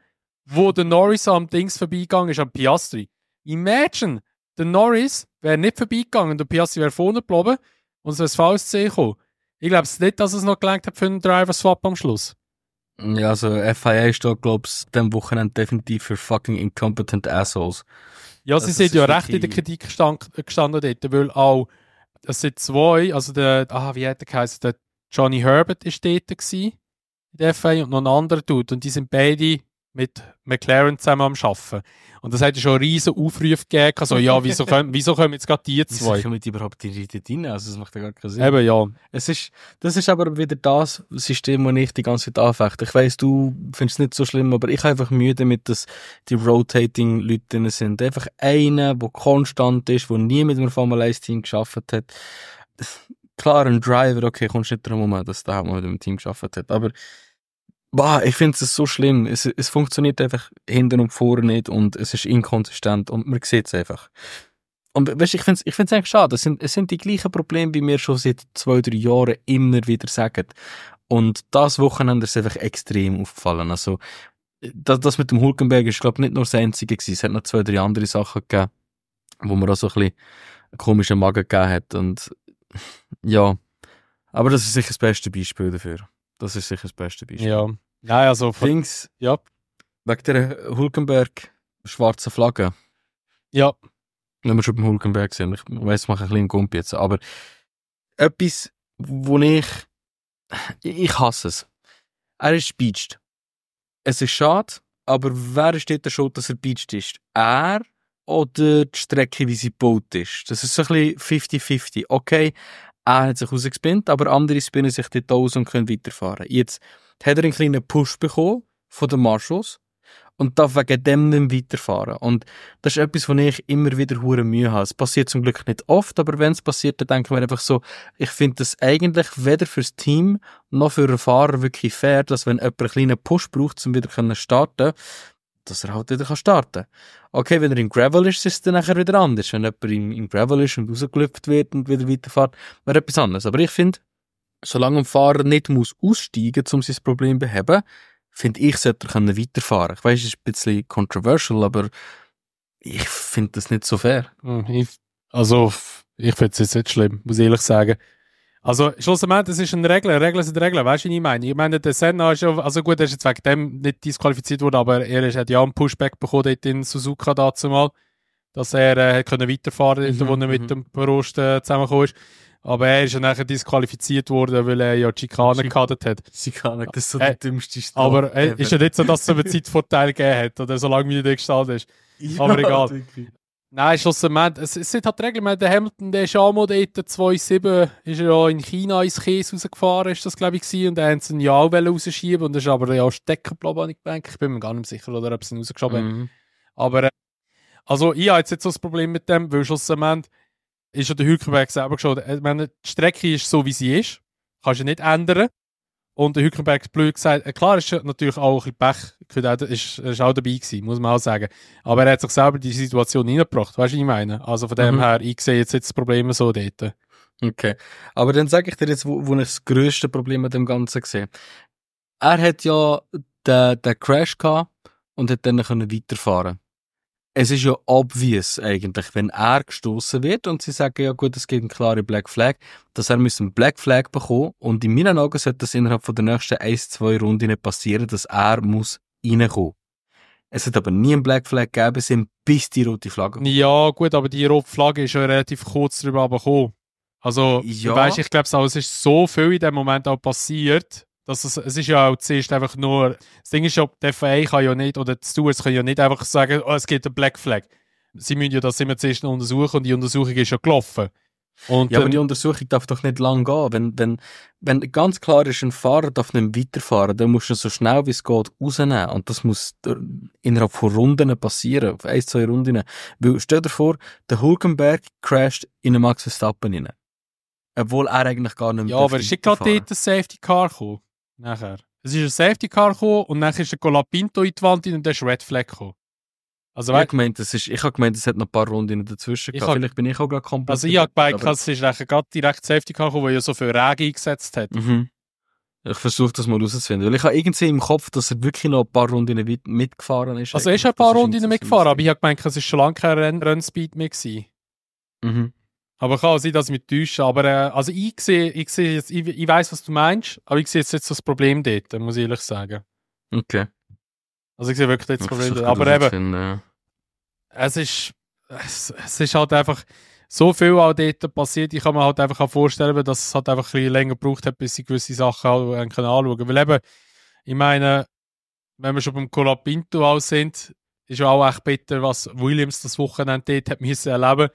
wo der Norris am Dings vorbeigegangen ist, am Piastri. Imagine, der Norris wäre nicht vorbeigegangen, der Piastri wäre vorne geblieben und so ein VSC gekommen. Ich glaube nicht, dass es noch gelangt hat für einen Driver-Swap am Schluss. Ja, also FIA steht, glaube ich, dem Wochenende definitiv für fucking incompetent Assholes. Ja, sie also, sind ja recht in der Kritik gestanden dort, weil auch, es sind zwei, also der, ah, wie hat der geheißen, der Johnny Herbert war dort gewesen, in der FIA und noch ein anderer Dude, und die sind beide mit McLaren zusammen am Arbeiten. Und das hat schon riesen Aufrufe gegeben, also, ja, wieso kommen, wieso kommen jetzt gerade die zwei? Wieso kommen die überhaupt die rein? Also, das macht ja gar keinen Sinn. Eben, ja. Es ist, das ist aber wieder das System, das ich die ganze Zeit anfechte. Ich weiss, du findest es nicht so schlimm, aber ich habe einfach Mühe damit, dass die Rotating-Leute drin sind. Einfach einer, der konstant ist, der nie mit einem Formel-1-Team geschafft hat. Klar, ein Driver, okay, kommst nicht drum herum, dass der mal mit einem Team geschafft hat, aber Bah, ich finde es so schlimm. Es, es funktioniert einfach hinten und vorne nicht und es ist inkonsistent und man sieht es einfach. Und weißt, ich finde es ich find's eigentlich schade. Es sind, es sind die gleichen Probleme, wie wir schon seit zwei, drei Jahren immer wieder sagen. Und das Wochenende ist einfach extrem aufgefallen. Also, das, das mit dem Hulkenberg ist, glaube ich, nicht nur das Einzige gewesen. Es hat noch zwei, drei andere Sachen gegeben, wo man auch so ein bisschen komischen Magen gegeben hat. Und ja, aber das ist sicher das beste Beispiel dafür. Das ist sicher das beste Beispiel. Ja. Nein, also von, Dings, ja. wegen der Hulkenberg schwarze Flagge. Ja. Wenn wir schon beim Hulkenberg sind. Ich weiß, ich mache ein bisschen Gump jetzt. Aber etwas, wo ich. Ich hasse es. Er ist beacht. Es ist schade, aber wer ist dort schuld, dass er beacht ist? Er oder die Strecke, wie sie gebaut ist? Das ist so ein bisschen 50-50. Okay, er hat sich rausgespinnt, aber andere spinnen sich dort aus und können weiterfahren. Jetzt hat er einen kleinen Push bekommen von den Marshals und darf wegen dem nicht weiterfahren. Und das ist etwas, wo ich immer wieder hure Mühe habe. Es passiert zum Glück nicht oft, aber wenn es passiert, dann denke ich mir einfach so, ich finde das eigentlich weder fürs Team noch für einen Fahrer wirklich fair, dass wenn jemand einen kleinen Push braucht, um wieder zu starten, dass er halt wieder starten kann. Okay, wenn er im Gravel ist, ist es dann nachher wieder anders. Wenn jemand im, im Gravel ist und rausgelüpft wird und wieder weiterfährt, wäre etwas anderes. Aber ich finde, solange ein Fahrer nicht muss aussteigen muss, um sein Problem zu beheben, finde ich, sollte er können weiterfahren Ich weiß, es ist ein bisschen controversial, aber ich finde das nicht so fair. Hm, also, ich finde es jetzt nicht schlimm, muss ich ehrlich sagen. Also, schlussendlich, das ist eine Regel. Regeln sind Regeln. Weißt du, was ich meine? Ich meine, der Senna ist ja, also gut, er ist jetzt wegen dem nicht disqualifiziert worden, aber er hat ja einen Pushback bekommen dort in Suzuka dazu mal, dass er äh, können weiterfahren konnte, mhm, wo er mit mhm. dem Prost äh, zusammengekommen ist. Aber er ist ja nachher disqualifiziert worden, weil er ja Chikane gehadet hat. Chikane, das ist so äh, die dümmste Strafe. Aber äh, ist ja nicht so, dass es einen *laughs* Zeitvorteil gegeben hat, oder solange wie der gestaltet ist. Ja, aber egal. Nein, schlussendlich, es, sind halt die Regeln. Der Hamilton, der ist auch mal dort, 2,7 ist er ja in China ins Käse rausgefahren, ist das glaube ich gewesen, und er haben sie ihn ja auch rausschieben und ist aber ja stecken geblieben, ich denke, ich bin mir gar nicht sicher, oder ob sie ihn rausgeschoben haben. Mhm. Aber, äh, also ich habe jetzt, jetzt so das Problem mit dem, weil schlussendlich ist ja der Hülkenberg selber geschaut, ich meine, die Strecke ist so, wie sie ist, kannst du nicht ändern. Und der Hückenberg blöd gesagt, äh, klar ist natürlich auch ein bisschen Pech, er ist, auch dabei gewesen, muss man auch sagen. Aber er hat sich selber die Situation reingebracht, weißt du, ich meine? Also von dem mhm. her, ich sehe jetzt, jetzt das Problem so dort. Okay. Aber dann sage ich dir jetzt, wo, wo ich das grösste Problem an dem Ganzen sehe. Er hat ja den, den Crash gehabt und hat dann können weiterfahren es ist ja obvious eigentlich, wenn er gestoßen wird und sie sagen, ja gut, es gibt eine klare Black Flag, dass er müssen Black Flag bekommen muss. und in meinen Augen sollte das innerhalb von der nächsten 1 zwei Runden passieren, dass er muss reinkommen. Es hat aber nie einen Black Flag gegeben, sind bis die rote Flagge. Ja gut, aber die rote Flagge ist ja relativ kurz drüber gekommen. Also, ja. du ich glaube, es ist so viel in dem Moment auch passiert, dass es, es ist ja auch zuerst einfach nur, das Ding ist ja, die FA kann ja nicht, oder die Stewards können ja nicht einfach sagen, oh, es gibt eine Black Flag. Sie müssen ja das immer zuerst untersuchen und die Untersuchung ist ja gelaufen. Und, ja, aber ähm, die Untersuchung darf doch nicht lang gehen. Wenn, wenn, wenn ganz klar ist, ein Fahrer darf nicht weiterfahren, dann musst du so schnell wie es geht rausnehmen. Und das muss äh, innerhalb von Runden passieren, auf ein, zwei Runden. Weil, stell dir vor, der Hulkenberg crasht in einen Max Verstappen rein. Obwohl er eigentlich gar nicht mehr Ja, aber ist gerade halt dort ein Safety Car gekommen? Nachher. Es ist ein Safety Car gekommen und dann ist ein Colapinto in die Wand und dann ist Red Flag gekommen. Also, ich, habe gemeint, es hat noch ein paar Runden dazwischen gehabt. Vielleicht bin ich auch gerade komplett. Also, ich habe gemeint, es ist gerade direkt Safety Car gekommen, weil er so viel Regen eingesetzt hat. Mhm. Ich versuche das mal herauszufinden. Weil ich habe irgendwie im Kopf, dass er wirklich noch ein paar Runden mitgefahren ist. Also, er ist ein paar Runden mitgefahren, aber ich habe gemeint, es ist schon lange kein Rennspeed mehr. Gewesen. Mhm. Aber kann auch sein, dass ich mich täusche. Aber äh, also ich sehe, ich sehe jetzt, ich, ich weiß, was du meinst, aber ich sehe jetzt nicht das Problem dort, muss ich ehrlich sagen. Okay. Also ich sehe wirklich nicht das Problem dort. Aber eben, finden, ja. es, ist, es, es, ist halt einfach so viel auch dort passiert. Ich kann mir halt einfach auch vorstellen, dass es halt einfach ein bisschen länger gebraucht hat, bis ich gewisse Sachen auch, äh, anschauen konnte. Weil eben, ich meine, wenn wir schon beim Colapinto aus sind, ist ja auch echt bitter, was Williams das Wochenende dort hat erleben musste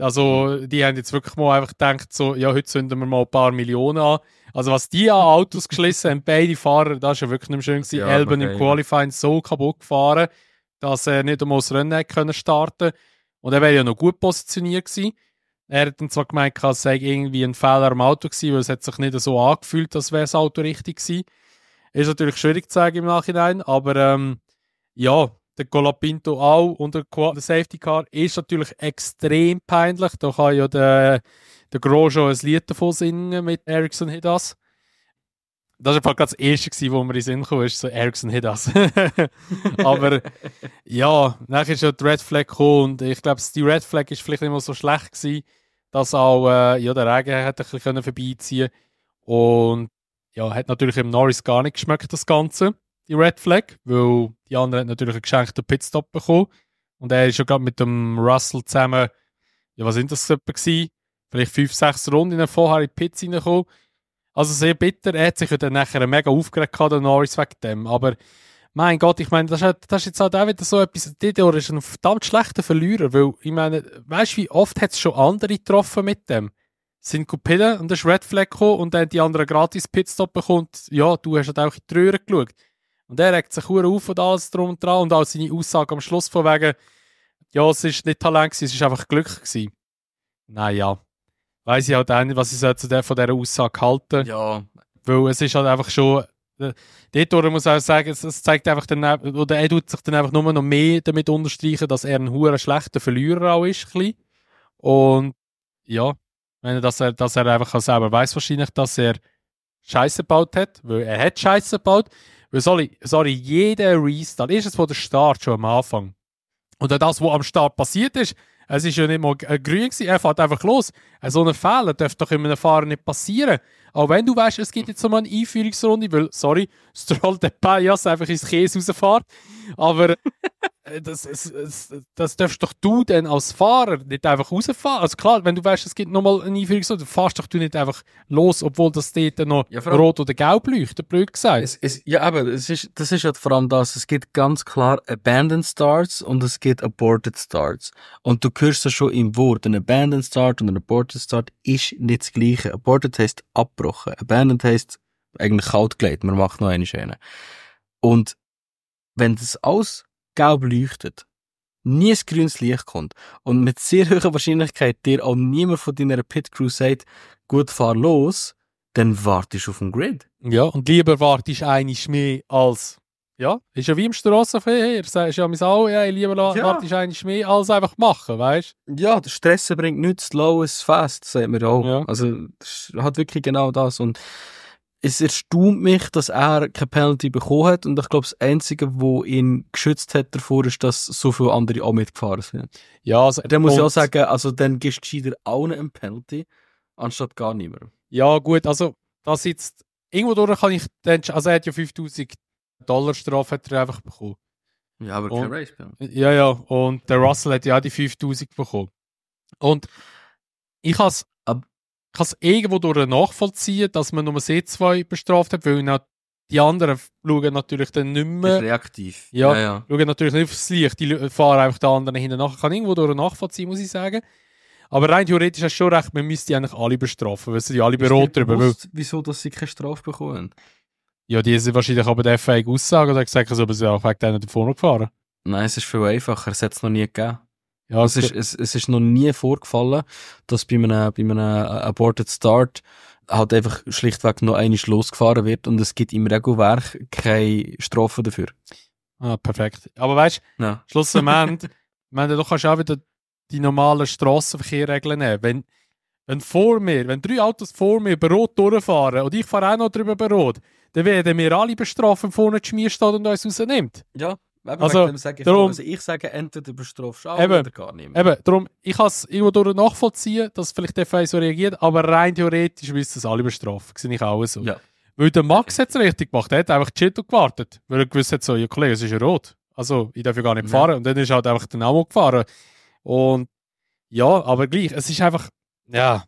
also, die haben jetzt wirklich mal einfach gedacht, so, ja, heute zünden wir mal ein paar Millionen an. Also, was die an Autos geschlissen haben, beide Fahrer, das war ja wirklich nicht schön. Gewesen. Ja, Elben im Qualifying so kaputt gefahren, dass er nicht einmal das Rennen können starten Und er wäre ja noch gut positioniert gewesen. Er hat dann zwar gemeint, es sei irgendwie ein Fehler am Auto gewesen, weil es hat sich nicht so angefühlt, als wäre das Auto richtig gewesen. Ist natürlich schwierig zu sagen im Nachhinein, aber ähm, ja, der Golapinto auch unter der Safety Car ist natürlich extrem peinlich. Da kann ja der, der Grosjean ein Lied davon singen mit Ericsson hat das. Das war gerade das erste, gewesen, wo mir in den Sinn kam, ist so Ericsson hat *laughs* Aber ja, nachher ist ja die Red Flag gekommen und ich glaube, die Red Flag ist vielleicht nicht mal so schlecht gewesen, dass auch äh, ja, der Regen hätte ein bisschen vorbeiziehen können. Und ja, hat natürlich im Norris gar nicht geschmeckt, das Ganze die Red Flag, weil die anderen hat natürlich einen geschenkten Pitstop bekommen. Und er ist schon gerade mit dem Russell zusammen, ja, was sind das gewesen? Vielleicht fünf, sechs Runden vorher in die Pits reingekommen. Also sehr bitter. Er hat sich ja dann nachher mega aufgeregt, der Norris wegen dem. Aber mein Gott, ich meine, das ist, das ist jetzt halt auch wieder so etwas. Didior ist ein verdammt schlechter Verlierer, weil ich meine, weißt du, wie oft hat es schon andere getroffen mit dem? sind Kupillen und das ist Red Flag gekommen und dann die anderen gratis Pitstop bekommt. Ja, du hast halt auch in die Röhre geschaut. Und er regt sich auf und alles drum und dran. Und auch seine Aussage am Schluss von wegen, ja, es ist nicht Talent, gewesen, es war einfach Glück. Gewesen. Naja, weiß ich halt auch nicht, was ich von dieser Aussage halte. Ja. Weil es ist halt einfach schon. Äh, dort muss auch sagen, es, zeigt einfach dann, oder er tut sich dann einfach nur noch mehr damit unterstreichen, dass er ein hoher schlechter Verlierer auch ist. Ein Und ja, meine, dass er, dass er einfach selber weiß wahrscheinlich, dass er Scheiße gebaut hat, weil er hat Scheiße gebaut sorry, sorry, jeder Restart ist es von der Start schon am Anfang. Und auch das, was am Start passiert ist, es ist ja nicht mal äh, grün gewesen, er fährt einfach los. Äh, so ein Fehler darf doch in einem Fahrer nicht passieren. Auch wenn du weißt, es gibt jetzt mal eine Einführungsrunde, weil, sorry, *laughs* Stroll de Payas einfach ins Käse rausfährt. Aber äh, das, das, das darfst doch du dann als Fahrer nicht einfach rausfahren. Also klar, wenn du weißt, es gibt nochmal eine Einführungsrunde, dann fährst doch du nicht einfach los, obwohl das dort noch ja, rot oder gelb leuchtet, blöd gesagt. Es, es, ja, aber es ist, das ist ja vor allem das. Es gibt ganz klar Abandoned Starts und es gibt Aborted Starts. Und du hörst das schon im Wort. Ein Abandoned Start und ein Aborted Start ist nicht das Gleiche. Aborted heißt abbruch angesprochen. Abandoned heisst eigentlich kalt gelegt, man macht noch eine schöne. Und wenn das alles gelb leuchtet, nie ein grünes Licht kommt und mit sehr *laughs* hoher Wahrscheinlichkeit dir auch niemand von deiner Pit Crew sagt, gut, fahr los, dann wartest du auf den Grid. Ja, und lieber wartest eigentlich mehr als ja, ist ja wie im Strassenverkehr. Sagst ja, mein Auge, ja, lieber ja. eigentlich mehr, als einfach machen, weißt du? Ja, der Stress bringt nichts, lowes Fest, sagt man auch. Ja. Also, es hat wirklich genau das. Und es erstaunt mich, dass er keine Penalty bekommen hat. Und ich glaube, das Einzige, was ihn geschützt hat davor, ist, dass so viele andere auch mitgefahren sind. Ja, also, dann muss ich auch sagen, also dann gibst du gescheiter allen eine Penalty, anstatt gar niemandem. Ja, gut, also, das jetzt irgendwo durch kann ich, also er hat ja 5000 Dollar hat er einfach bekommen. Ja, aber kein Race Penalty. Ja, ja, und der Russell hat ja auch die 5000 bekommen. Und ich kann es irgendwo durch nachvollziehen, dass man nur C2 bestraft hat, weil die anderen schauen natürlich dann nicht mehr. reaktiv. Ja, ja, ja. schauen natürlich nicht aufs Licht, die fahren einfach den anderen hinten nach. Kann irgendwo durch nachvollziehen, muss ich sagen. Aber rein theoretisch hast du schon recht, man müsste die eigentlich alle bestrafen, weil sie die alle berot darüber Wieso, dass sie keine Strafe bekommen? Ja, die sind wahrscheinlich aber der fake Aussage oder gesagt, also, aber sie auch wegen denen davon gefahren. Nein, es ist viel einfacher. Es hat es noch nie gegeben. Ja, es, ist, es, es ist noch nie vorgefallen, dass bei einem, bei einem äh, Aborted Start halt einfach schlichtweg noch eine losgefahren wird und es gibt im Regelwerk keine Strafe dafür. Ah, perfekt. Aber weißt du, ja. schlussendlich, meine, du kannst auch wieder die normalen Strassenverkehrregeln nehmen. Wenn, wenn vor mir, wenn drei Autos vor mir bei Rot durchfahren und ich fahre auch noch drüber bei Rot, dann werden wir alle bestrafen, wenn vorne geschmierst steht und uns rausnimmt. Ja, eben also, dem sage ich, darum, also ich sage, entweder bestrafst du alle eben, oder gar nicht mehr. Eben, darum, ich kann es irgendwo nachvollziehen, dass vielleicht der Fall so reagiert, aber rein theoretisch müssen es alle bestraft. Sehe ich auch so. Ja. Weil der Max hat es richtig gemacht, er hat einfach Chito gewartet, weil er gewusst hat, so, ja Kollege, es ist ja rot. Also, ich darf ja gar nicht ja. fahren. Und dann ist er halt einfach der Namo gefahren. Und ja, aber gleich, es ist einfach, ja,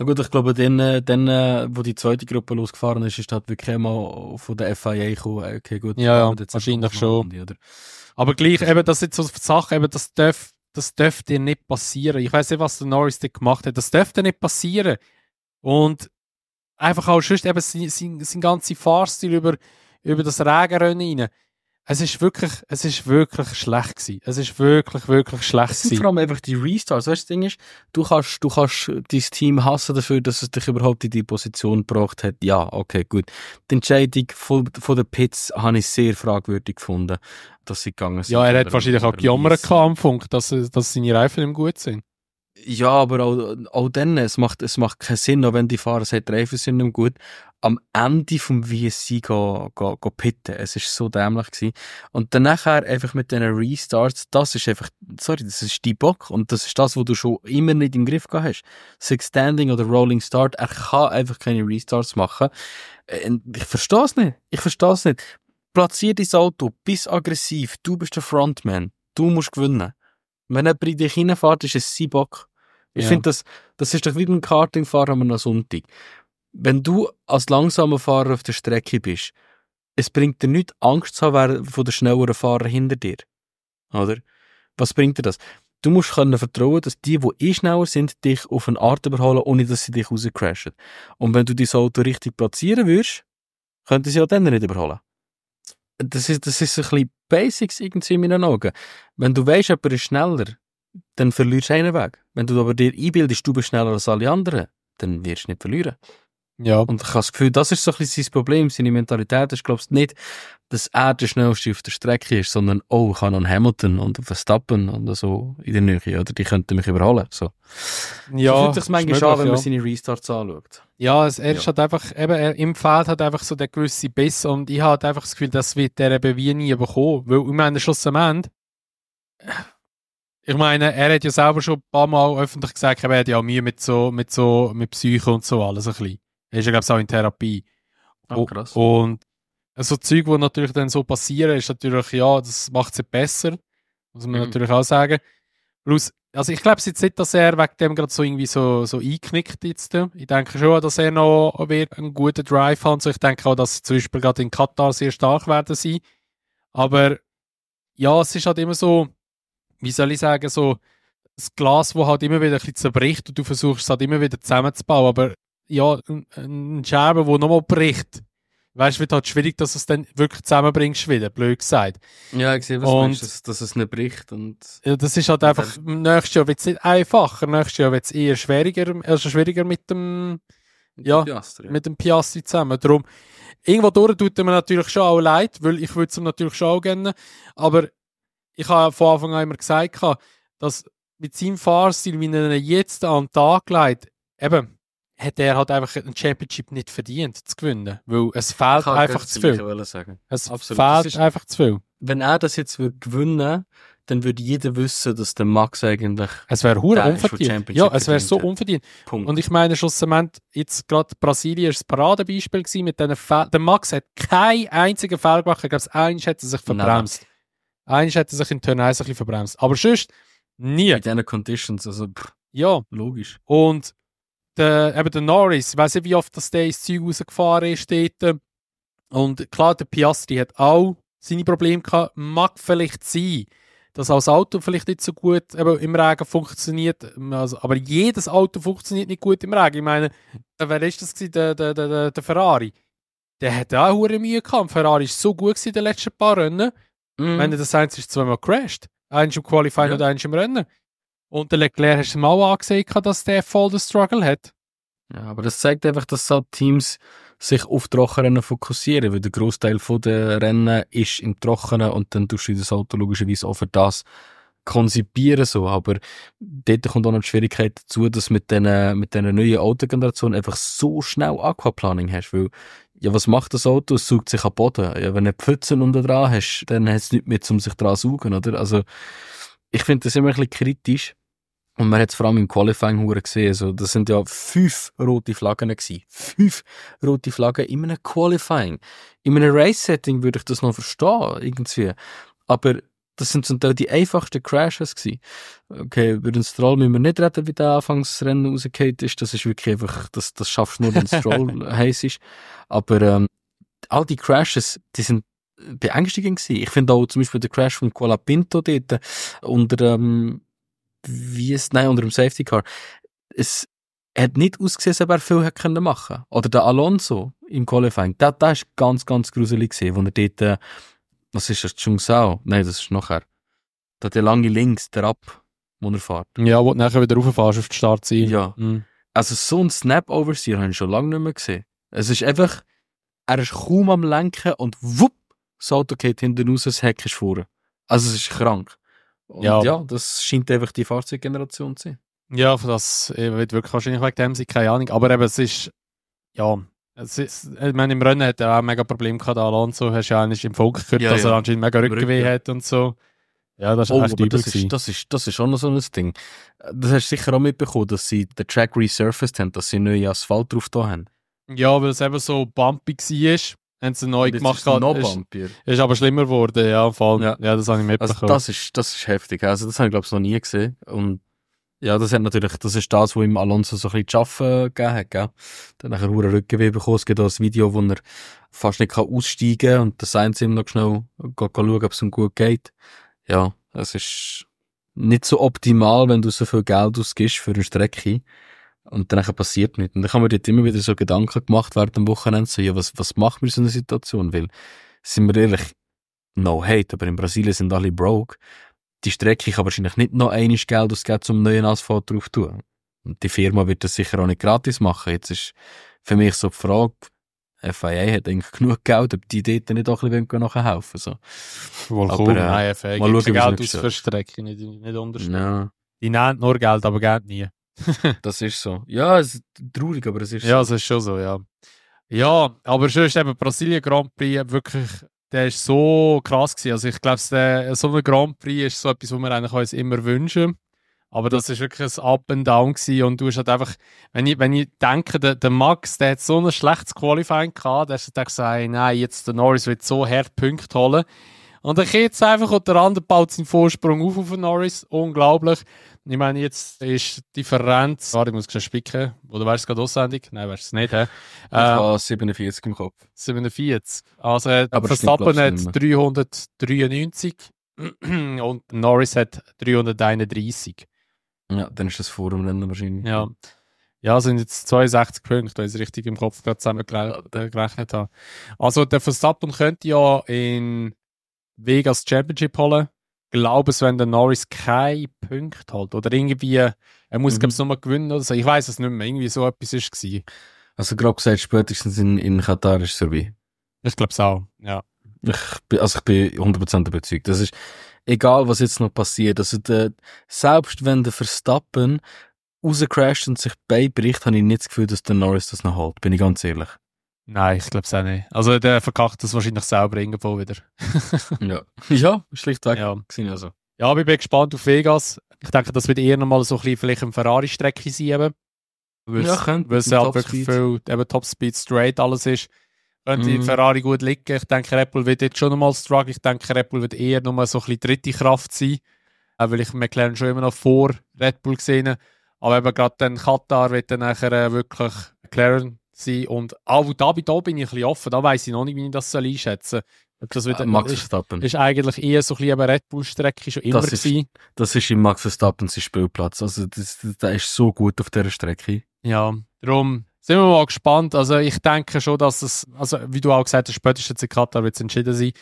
na gut, ich glaube, dann, äh, dann, äh, wo die zweite Gruppe losgefahren ist, ist halt wirklich mal von der FIA gekommen. Äh, okay, gut. Ja, ja wahrscheinlich schon. Runde, Aber gleich, eben, das sind so Sachen, eben, das darf, das dürfte nicht passieren. Ich weiß nicht, was der Norris da gemacht hat. Das dürfte nicht passieren. Und einfach auch sonst eben sein, sein, sein ganzer Fahrstil über, über das Regenrennen rein. Es ist wirklich, es ist wirklich schlecht gewesen. Es ist wirklich, wirklich schlecht gewesen. Vor allem einfach die Restarts. Weißt du, das Ding ist, du kannst, du kannst dein Team hassen dafür, dass es dich überhaupt in die Position gebracht hat. Ja, okay, gut. Die Entscheidung von, von der Pits habe ich sehr fragwürdig gefunden, dass sie gegangen sind. Ja, er hat wahrscheinlich auch gejammert am Funk, dass, dass seine Reifen ihm gut sind. Ja, aber auch, auch dann, es macht, es macht keinen Sinn, auch wenn die Fahrer sagen, die Reifen sind nicht gut, am Ende vom VSC go, go, go pitten. Es war so dämlich. Gewesen. Und dann nachher einfach mit diesen Restarts, das ist einfach, sorry, das ist die Bock und das ist das, was du schon immer nicht im Griff gehabt hast. Six Standing oder Rolling Start, er kann einfach keine Restarts machen. Und Ich verstehe es nicht. Ich verstehe es nicht. Platzier dein Auto, bist aggressiv, du bist der Frontman, du musst gewinnen. Wenn er bei dich reinfährt, ist es sein Bock. Ich ja. finde, das, das ist doch wie beim Kartingfahren am Sonntag. Wenn du als langsamer Fahrer auf der Strecke bist, es bringt dir nichts, Angst zu haben von den schnelleren Fahrer hinter dir. Oder? Was bringt dir das? Du musst können vertrauen, dass die, die eh schneller sind, dich auf eine Art überholen, ohne dass sie dich rauscrashen. Und wenn du dein Auto richtig platzieren würdest, könnten sie auch dann nicht überholen. Das ist, das ist ein bisschen Basics irgendwie in meinen Augen. Wenn du weißt, jemand ist schneller, dann verlierst du einen Weg. Wenn du aber dir einbildest, du bist schneller als alle anderen, dann wirst du nicht verlieren. Ja. Und ich habe das Gefühl, das ist so ein bisschen sein Problem. Seine Mentalität ist, glaube ich, nicht, dass er der Schnellste auf der Strecke ist, sondern, oh, ich kann an Hamilton und auf Verstappen und so in der Nähe, oder die könnten mich überholen. So. Ja, so fühlt sich manchmal möglich, an, wenn man seine Restarts anschaut. Ja, es, er ja. hat einfach, eben, er im Feld hat einfach so den gewissen Biss und ich habe halt einfach das Gefühl, das wird er eben wie nie bekommen, weil ich meine, schlussendlich ich meine, er hat ja selber schon ein paar Mal öffentlich gesagt, er hat ja auch Mühe mit so, mit so, mit Psyche und so alles ein bisschen. Er ist ja, glaube ich, auch in Therapie. Oh, krass. Und so also, Zeug, die natürlich dann so passieren, ist natürlich, ja, das macht sie besser. Muss man mhm. natürlich auch sagen. Plus, also ich glaube jetzt nicht, dass er wegen dem gerade so irgendwie so, so einknickt jetzt. Ich denke schon, dass er noch wird einen guten Drive hat. So, ich denke auch, dass sie zum Beispiel gerade in Katar sehr stark werden sein. Aber ja, es ist halt immer so, wie soll ich sagen, so das Glas, wo halt immer wieder ein bisschen zerbricht und du versuchst es halt immer wieder zusammenzubauen. Aber ja, ein Scherben, der nochmal bricht. Weißt du, wird halt schwierig, dass du es dann wirklich zusammenbringst wieder, blöd gesagt. Ja, ich sehe, was und, meinst, dass, dass es nicht bricht. Und ja, das ist halt einfach, nächstes Jahr wird es nicht einfacher, nächstes Jahr wird es eher schwieriger, also schwieriger mit dem, ja, Piastri, mit dem Piastri zusammen. Darum, irgendwo durch tut mir natürlich schon auch leid, weil ich würde es ihm natürlich schon auch gerne, aber ich habe von Anfang an immer gesagt, dass mit seinem Fahrstil, wie er jetzt an den Tag legt, eben, hat er halt einfach ein Championship nicht verdient zu gewinnen, weil es fehlt einfach zu viel. Sagen. Es Absolut. fehlt ist, einfach zu viel. Wenn er das jetzt würde gewinnen, dann würde jeder wissen, dass der Max eigentlich es wäre hure unverdient. Ja, es wäre so unverdient. Punkt. Und ich meine schlussendlich jetzt gerade Brasilien ist das Paradebeispiel gewesen mit diesen Fehl. Der Max hat keinen einzigen Fehler gemacht. Ich glaube, eins hätte sich verbremst. Eins hätte sich in Turn 1 ein bisschen verbremst. Aber sonst nie. Mit diesen Conditions, also pff. ja, logisch. Und der, äh, eben der Norris, ich weiß nicht, wie oft das der ins Zeug rausgefahren ist dort. Und klar, der Piastri hat auch seine Probleme gehabt. Mag vielleicht sein, dass auch das Auto vielleicht nicht so gut eben, im Regen funktioniert. Also, aber jedes Auto funktioniert nicht gut im Regen. Ich meine, äh, wer ist das Der, der, der, der Ferrari. Der hat auch hohe Mühe gehabt. Ferrari war so gut in den letzten paar Rennen. Mm. meine, das eins ist zweimal crashed. Eins im Qualifying ja. und eins im Rennen. Und der Leclerc hast du ihm auch angesehen, dass der voll den Struggle hat. Ja, aber das zeigt einfach, dass so halt Teams sich auf Trockenrennen fokussieren, weil der Großteil der Rennen ist im Trockenen und dann tust du das Auto halt logischerweise auch für das konzipieren so, aber dort kommt auch noch die Schwierigkeit dazu, dass mit diesen äh, mit den neuen Autogeneration einfach so schnell Aquaplaning hast, weil ja, was macht das Auto? Es saugt sich am Boden. Ja, wenn du Pfützen unter dran hast, dann hast du nichts mehr, um sich dran zu suchen, oder? Also, ich finde das immer ein bisschen kritisch, und man hat es vor allem im Qualifying gesehen. Also, das sind ja fünf rote Flaggen. Gewesen. Fünf rote Flaggen in einem Qualifying. In einem Race-Setting würde ich das noch verstehen, irgendwie. Aber das sind zum Teil die einfachsten Crashes gewesen. Okay, über den Stroll müssen wir nicht reden, wie der Anfangsrennen rausgekommen ist. Das ist wirklich einfach, das, das schaffst du nur, wenn *laughs* Stroll heiß ist. Aber ähm, all die Crashes, die sind beängstigend gewesen. Ich finde auch zum Beispiel der Crash von Colapinto dort äh, unter... Ähm, wie es, nein, unter dem Safety Car. Es hat nicht ausgesehen, als ob er viel hätte machen können. Oder der Alonso im Qualifying, der, der ist ganz, ganz gruselig gewesen, wo er dort, äh, was ist das, Chungsao? Nein, das ist nachher. Da hat der lange links, der ab, wo er fährt. Ja, wo du nachher wieder rauffährst auf die Startseite. Ja. Mhm. Also so ein Snap-Overseer habe ich schon lange nicht mehr gesehen. Es ist einfach, er ist kaum am Lenken und wupp, das Auto geht hinten raus, das Heck ist vorne. Also es ist krank. Und ja. ja, das scheint einfach die Fahrzeuggeneration zu sein. Ja, das äh, wird wirklich wahrscheinlich wegen dem sein, keine Ahnung. Aber eben, es ist, ja, es ist, ich meine, im Rennen hat er auch mega Probleme gehabt, Alonso, hast du ja eigentlich im Volk gehört, ja, dass ja. er anscheinend mega Rückenweh hat und so. Ja, das ist oh, echt übel das ist, das, ist, das ist auch noch so ein Ding. Das hast du sicher auch mitbekommen, dass sie den Track resurfaced haben, dass sie neuen Asphalt drauf haben. Ja, weil es eben so bumpy war haben sie neu gemacht. Ist noch ist, ist aber schlimmer geworden, ja, vor ja. ja. das habe ich mitbekommen. Also das ist, das ist heftig, also das habe ich glaube ich noch nie gesehen und ja, das hat natürlich, das ist das, was ihm Alonso so ein bisschen zu arbeiten äh, gegeben hat, gell? Dann nachher einen Rückenweh bekommen. Es gibt auch ein Video, wo er fast nicht kann aussteigen kann und das sehen sie ihm noch schnell, gehen schauen, ob es ihm gut geht. Ja, es ist nicht so optimal, wenn du so viel Geld ausgibst für eine Strecke. Und dann passiert nichts. Und dann haben wir dort immer wieder so Gedanken gemacht während dem Wochenende, so, ja, was, was machen wir in so einer Situation? Weil, sind wir ehrlich, no hate, aber in Brasilien sind alle broke. Die Strecke kann wahrscheinlich nicht noch einiges Geld ausgeben, zum neuen Asphalt drauf zu tun. Und die Firma wird das sicher auch nicht gratis machen. Jetzt ist für mich so die Frage, FIA hat eigentlich genug Geld, ob die dort nicht auch ein bisschen nachher helfen So. Wohl aber, cool. Äh, Nein, FIA gibt Geld aus für Strecke, nicht, nicht unterstützen. No. Die nehmen nur Geld, aber Geld nie. *laughs* das ist so. Ja, es ist traurig, aber es ist Ja, es ist schon so, ja. Ja, aber schon ist eben Brasilien Grand Prix äh, wirklich, der ist so krass gewesen. Also ich glaube, äh, so ein Grand Prix ist so etwas, was wir eigentlich uns immer wünschen. Aber das ist wirklich ein Up and Down gewesen. und du hast halt einfach, wenn ich, wenn ich denke, der, der Max, der hat so ein schlechtes Qualifying gehabt, der hat halt gesagt, nein, jetzt der Norris wird so hart Punkte holen. Und dann geht es einfach und der andere baut seinen Vorsprung auf auf den Norris. Unglaublich. Ich meine, jetzt ist die Differenz. Warte, ich muss schon spicken. Oder weißt du gerade auswendig? Nein, weißt du es nicht. He? Ähm, ich war 47 im Kopf. 47. Also, äh, Verstappen hat 393 *clears throat* und Norris hat 331. Ja, dann ist das vor dem wahrscheinlich. Ja. Ja, sind jetzt 62 Punkte, da ist richtig im Kopf gerade zusammengerechnet habe. Also der Verstappen könnte ja in Weg als Championship holen. Ich glaube es, wenn der Norris keinen Punkt hat oder irgendwie, er muss, mhm. glaube ich, nochmal gewinnen oder so. Ich weiß es nicht mehr. Irgendwie so etwas war es. Also, grob gesagt, spätestens in, in Katar ist es vorbei. Ich glaube es auch, ja. Ich bin, also ich bin 100% überzeugt. Das ist egal, was jetzt noch passiert. Also der, selbst wenn der Verstappen rauscrasht und sich beibricht, habe ich nicht das Gefühl, dass der Norris das noch hält. Bin ich ganz ehrlich. Nein, ich glaube es auch nicht. Also der verkackt das wahrscheinlich selber irgendwo wieder. *laughs* ja. ja, schlichtweg. Ja. Also. ja, aber ich bin gespannt auf Vegas. Ich denke, das wird eher nochmal so ein bisschen vielleicht eine Ferrari-Strecke sein eben. Weil ja, könnte. Weil es halt wirklich viel eben speed straight alles ist. Könnte mm. Ferrari gut liegen. Ich denke, Apple wird jetzt schon nochmal struggle. Ich denke, Apple wird eher nochmal so ein bisschen dritte Kraft sein. Äh, weil ich McLaren schon immer noch vor Red Bull gesehen habe. Aber eben gerade dann Katar wird dann nachher äh, wirklich McLaren sein. Und auch da, da bin ich ein bisschen offen, da weiß ich noch nicht, wie ich das einschätzen soll. Das wird, äh, Max Verstappen. Ist, ist eigentlich eher so ein eine Red Bull-Strecke schon immer das ist, gewesen. Das ist im Max Verstappen sein Spielplatz. Also, das, der ist so gut auf dieser Strecke. Ja, darum sind wir mal gespannt. Also, ich denke schon, dass es, also, wie du auch gesagt hast, spätestens in Katar wird es entschieden sein.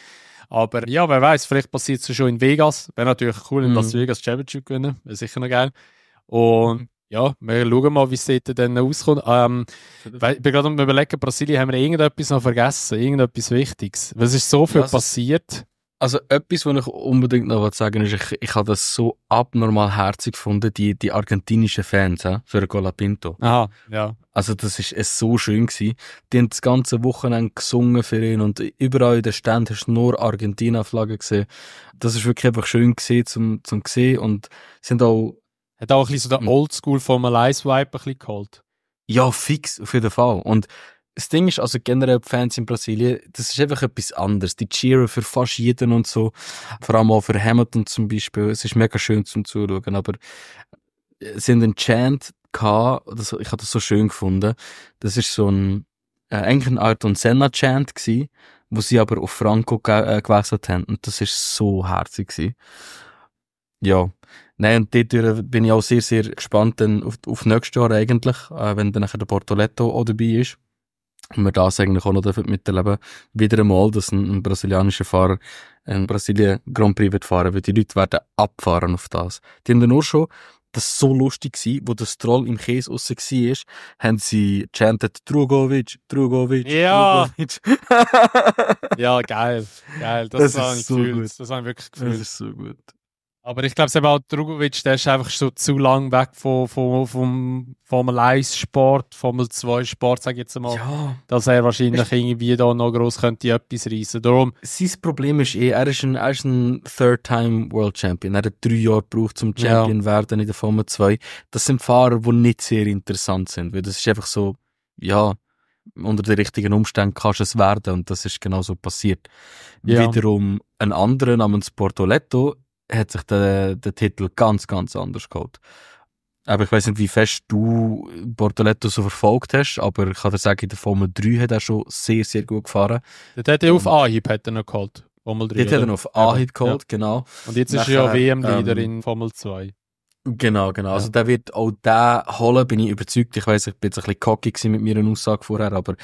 Aber ja, wer weiß, vielleicht passiert es schon in Vegas. Wäre natürlich cool, in Las mhm. Vegas Championship gewinnen. Wäre sicher noch geil. Und ja, wir schauen mal, wie es dann auskommt. Ähm, ich bin gerade am überlegen, Brasilien, haben wir irgendetwas noch vergessen? Irgendetwas Wichtiges? Was ist so viel das, passiert? Also etwas, was ich unbedingt noch sagen will, ist, ich, ich habe das so abnormal herzig gefunden, die, die argentinischen Fans he, für Gola Pinto. Aha, ja. Also das ist es so schön gewesen. Die haben das ganze Wochenende gesungen für ihn und überall in den Ständen hast du nur Argentina-Flaggen gesehen. Das ist wirklich einfach schön gesehen zum, zum sehen und sind auch hat auch ein bisschen so den hm. Oldschool Formel 1 Vibe ein bisschen geholt. Ja, fix, auf jeden Fall. Und das Ding ist, also generell die Fans in Brasilien, das ist einfach etwas anderes. Die cheeren für fast jeden und so. Vor allem auch für Hamilton zum Beispiel. Es ist mega schön zum Zuschauen, aber äh, sind einen Chant gehabt, das, ich habe das so schön gefunden. Das ist so ein, äh, eigentlich ein Art und Senna Chant gewesen, wo sie aber auf Franco ge äh, gewechselt haben. Und das ist so herzig gewesen. Ja. Nein, und dort bin ich auch sehr, sehr gespannt dann auf, auf nächstes Jahr eigentlich, äh, wenn dann nachher der Portoletto auch dabei ist. Und wir das eigentlich auch noch miterleben Wieder einmal, dass ein, ein brasilianischer Fahrer in Brasilien Grand Prix wird fahren, weil die Leute werden abfahren auf das. Die haben dann auch schon das so lustig gewesen, wo der Troll im Käse aussen war, haben sie chantet Drugovic, Drugovic, ja. Drugovic. ja, geil, geil, das, das war ist so gefühlt. gut. Das war wirklich gefühlt. Das ist so gut. Aber ich glaube, Sebal Drogovic, der ist einfach so zu lang weg vom, vom, vom Formel 1 Sport, Formel 2 Sport, sage ich jetzt mal, ja. dass er wahrscheinlich ich irgendwie da noch gross könnte etwas reissen. Darum. Sein Problem ist eh, er ist ein, er ist ein Third-Time World Champion. Er hat drei Jahre gebraucht, um Champion ja. werden in der Formel 2. Das sind Fahrer, die nicht sehr interessant sind, weil das ist einfach so, ja, unter den richtigen Umständen kannst du es werden und das ist genau so passiert. Ja. Wiederum ein anderer namens Portoletto hat sich der, der Titel ganz, ganz anders geholt. Aber ich weiß nicht, wie fest du Bortoletto so verfolgt hast, aber ich kann dir sagen, in der Formel 3 hat er schon sehr, sehr gut gefahren. Der hat er auf Anhieb hat er noch geholt. Formel 3. Der hat er auf Anhieb geholt, ja. genau. Und jetzt Nachher, ist er ja WM-Leader ähm, in Formel 2. Genau, genau. Also ja. Also der wird auch den holen, bin ich überzeugt. Ich weiß, ich bin jetzt ein bisschen cocky mit meiner Aussage vorher, aber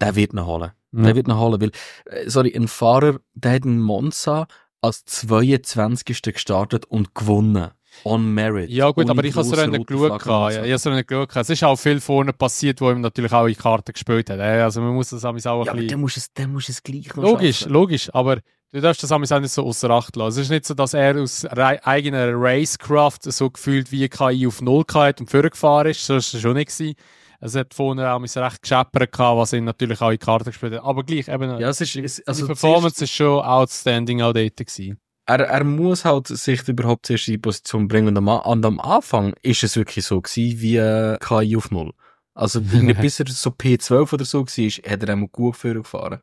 der wird ihn holen. Mhm. Der wird ihn holen, weil, äh, sorry, ein Fahrer, der hat einen Monza, als 22. gestartet und gewonnen. On merit. Ja, gut, aber ich habe es nicht geschaut. nicht geschaut. Es ist auch viel vorne passiert, wo ihm natürlich auch in Karten gespielt hat. Eh? Also, man muss das auch ein bisschen. Ja, aber dann musst es, es gleich noch Logisch, schaffen. logisch. Aber du darfst das auch nicht so außer Acht lassen. Es ist nicht so, dass er aus eigener Racecraft so gefühlt wie KI auf Null gehabt und vorgefahren ist. So war es schon nicht. Gewesen. Also, es hat vorne auch mein recht gescheppert, was ihn natürlich auch in die Karte gespielt hat. Aber gleich, eben, ja, es ist, also die Performance ist schon outstanding auch dort gewesen. Er, er muss halt sich überhaupt zuerst in die Position bringen. Und am, Anfang ist es wirklich so gewesen, wie äh, KI auf Null. Also, *laughs* bis er so P12 oder so war, hat er einmal gut gefahren. Hat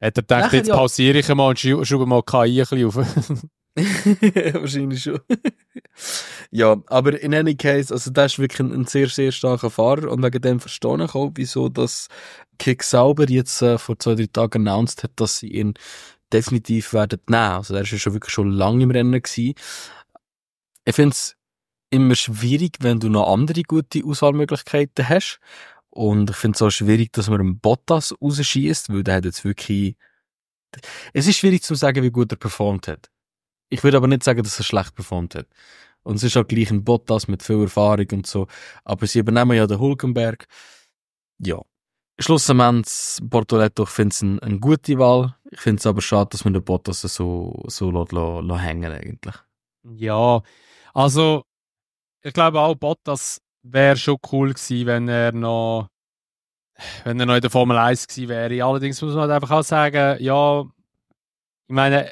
er gedacht, Nachher, jetzt pausiere ich mal und schaue mal KI ein bisschen auf. *laughs* *laughs* Wahrscheinlich schon. *laughs* ja, aber in any case, also der ist wirklich ein, ein sehr, sehr starker Fahrer und wegen dem verstehe ich auch, wieso das Kick Sauber jetzt äh, vor zwei, drei Tagen announced hat, dass sie ihn definitiv werden nehmen. Also der ist ja schon wirklich schon lange im Rennen gewesen. Ich finde es immer schwierig, wenn du noch andere gute Auswahlmöglichkeiten hast. Und ich finde es auch schwierig, dass man einen Bottas rausschießt, weil der hat jetzt wirklich... Es ist schwierig zu sagen, wie gut er performt hat. Ich würde aber nicht sagen, dass er schlecht performt hat. Und es ist auch halt gleich ein Bottas mit viel Erfahrung und so. Aber sie übernehmen ja den Hulkenberg. Ja. Schlussendlich, Bortoletto, ich finde es eine, eine gute Wahl. Ich finde es aber schade, dass man den Bottas so, so lässt, lässt hängen eigentlich. Ja, also ich glaube auch Bottas wäre schon cool gewesen, wenn er noch wenn er noch in der Formel 1 gewesen wäre. Allerdings muss man halt einfach auch sagen, ja, ich meine,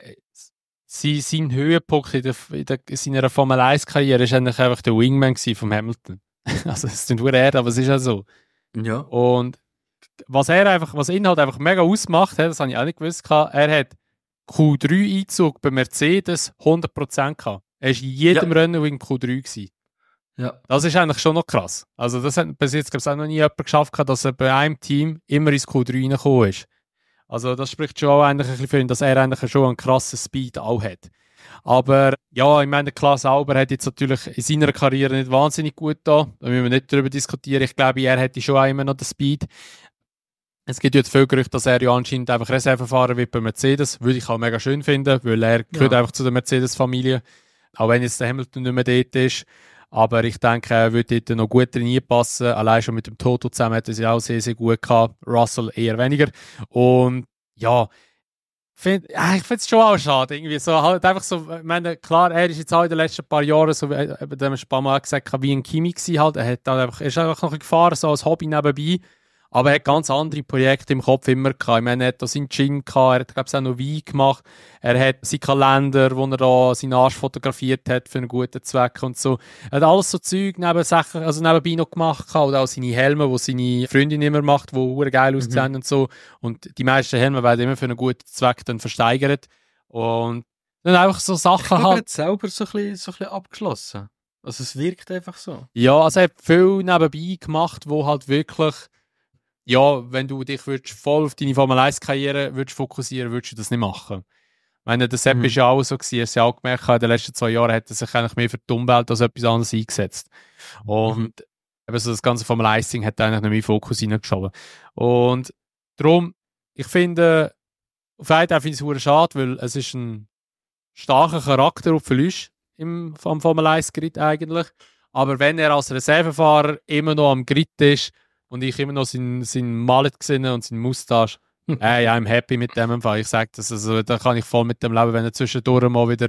sein, sein Höhepunkt in, der, in, der, in seiner Formel 1-Karriere war eigentlich einfach der Wingman von Hamilton. *laughs* also, es sind nur er, aber es ist ja so. Ja. Und was er einfach, was ihn halt einfach mega ausmacht, das habe ich auch nicht gewusst, er hat Q3-Einzug bei Mercedes 100% gehabt. Er war in jedem ja. Rennen im Q3 gewesen. Ja. Das ist eigentlich schon noch krass. Also, das hat bis jetzt, glaube ich, auch noch nie jemand geschafft, dass er bei einem Team immer ins Q3 reingekommen ist. Also das spricht schon eigentlich ein für ihn, dass er eigentlich schon einen krassen Speed auch hat. Aber ja, ich meine, Klaas Alber hat jetzt natürlich in seiner Karriere nicht wahnsinnig gut da. Da müssen wir nicht darüber diskutieren. Ich glaube, er hätte schon auch immer noch den Speed. Es gibt jetzt viel Gerüchte, dass er ja anscheinend einfach Reserve fahren wird bei Mercedes. Würde ich auch mega schön finden, weil er ja. gehört einfach zu der Mercedes-Familie. Auch wenn jetzt der Hamilton nicht mehr dort ist. Aber ich denke, er würde dort noch gut reinpassen. Allein schon mit dem Toto zusammen hat sie auch sehr, sehr gut gehabt. Russell eher weniger. Und ja, Find, ah, ich finde es schon auch schade. Irgendwie so, halt einfach so, meine, klar, er ist jetzt auch in den letzten paar Jahren, so wie eben, dem ein paar Mal gesagt, wie ein Kimi gewesen, halt. Er, hat halt einfach, er ist einfach noch ein gefahren, so als Hobby nebenbei. Aber er hat ganz andere Projekte im Kopf immer gehabt. Ich meine, er hat da seinen Gin gehabt, er hat, glaube ich, auch noch Wein gemacht. Er hat seinen Kalender, wo er da seinen Arsch fotografiert hat für einen guten Zweck und so. Er hat alles so Zeug neben Sachen, also nebenbei noch gemacht gehabt. Oder auch seine Helme, die seine Freundin immer macht, die super geil mhm. aussehen mhm. und so. Und die meisten Helme werden immer für einen guten Zweck dann versteigert. Und dann einfach so Sachen ich glaube, halt. Er hat selber so ein, bisschen, so ein bisschen abgeschlossen. Also es wirkt einfach so. Ja, also er hat viel nebenbei gemacht, wo halt wirklich ja, wenn du dich würdest voll auf deine Formel 1-Karriere fokussieren würdest würdest du das nicht machen. Ich meine, der Sepp mhm. ist ja auch so gewesen, dass ich auch gemerkt, habe, in den letzten zwei Jahren hat er sich eigentlich mehr für die Umwelt als etwas anderes eingesetzt. Mhm. Und mhm. eben so das ganze Formel 1 hat eigentlich noch mehr Fokus hineingeschoben. Und darum, ich finde, auf einen Teil finde ich es schade, weil es ist ein starker Charakter, den Verlust verlierst im, am Formel 1-Grid eigentlich. Aber wenn er als Reservefahrer immer noch am Grid ist, und ich immer noch seinen sein Mallet gesehen und seinen Mustache. *laughs* Hey, I'm happy mit dem Fall. Ich sage das, also, da kann ich voll mit dem leben, wenn er zwischendurch mal wieder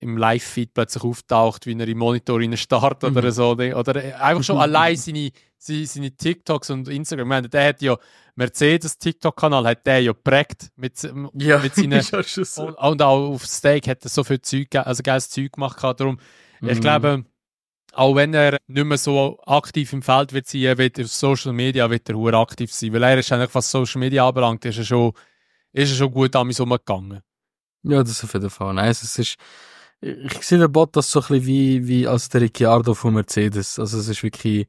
im Live-Feed plötzlich auftaucht, wie er im Monitor rein starrt oder mhm. so. Oder einfach schon *laughs* allein seine, seine, seine, TikToks und Instagram. Ich meine, der hat ja, Mercedes TikTok-Kanal hat der ja geprägt mit, ja, mit seinen. *laughs* so. und, und, auch auf Steak hat er so viel Zeug, also geiles Zeug gemacht. Darum, mhm. ich glaube, auch wenn er nicht mehr so aktiv im Feld wird sein, wird auf Social Media wird er aktiv sein, weil er ist eigentlich, was Social Media anbelangt, ist er schon, ist er schon gut damit umgegangen. Ja, das auf jeden Fall. Nein, es ist, ich sehe den Bot das so ein bisschen wie, wie als der Ricciardo von Mercedes. Also es ist wirklich,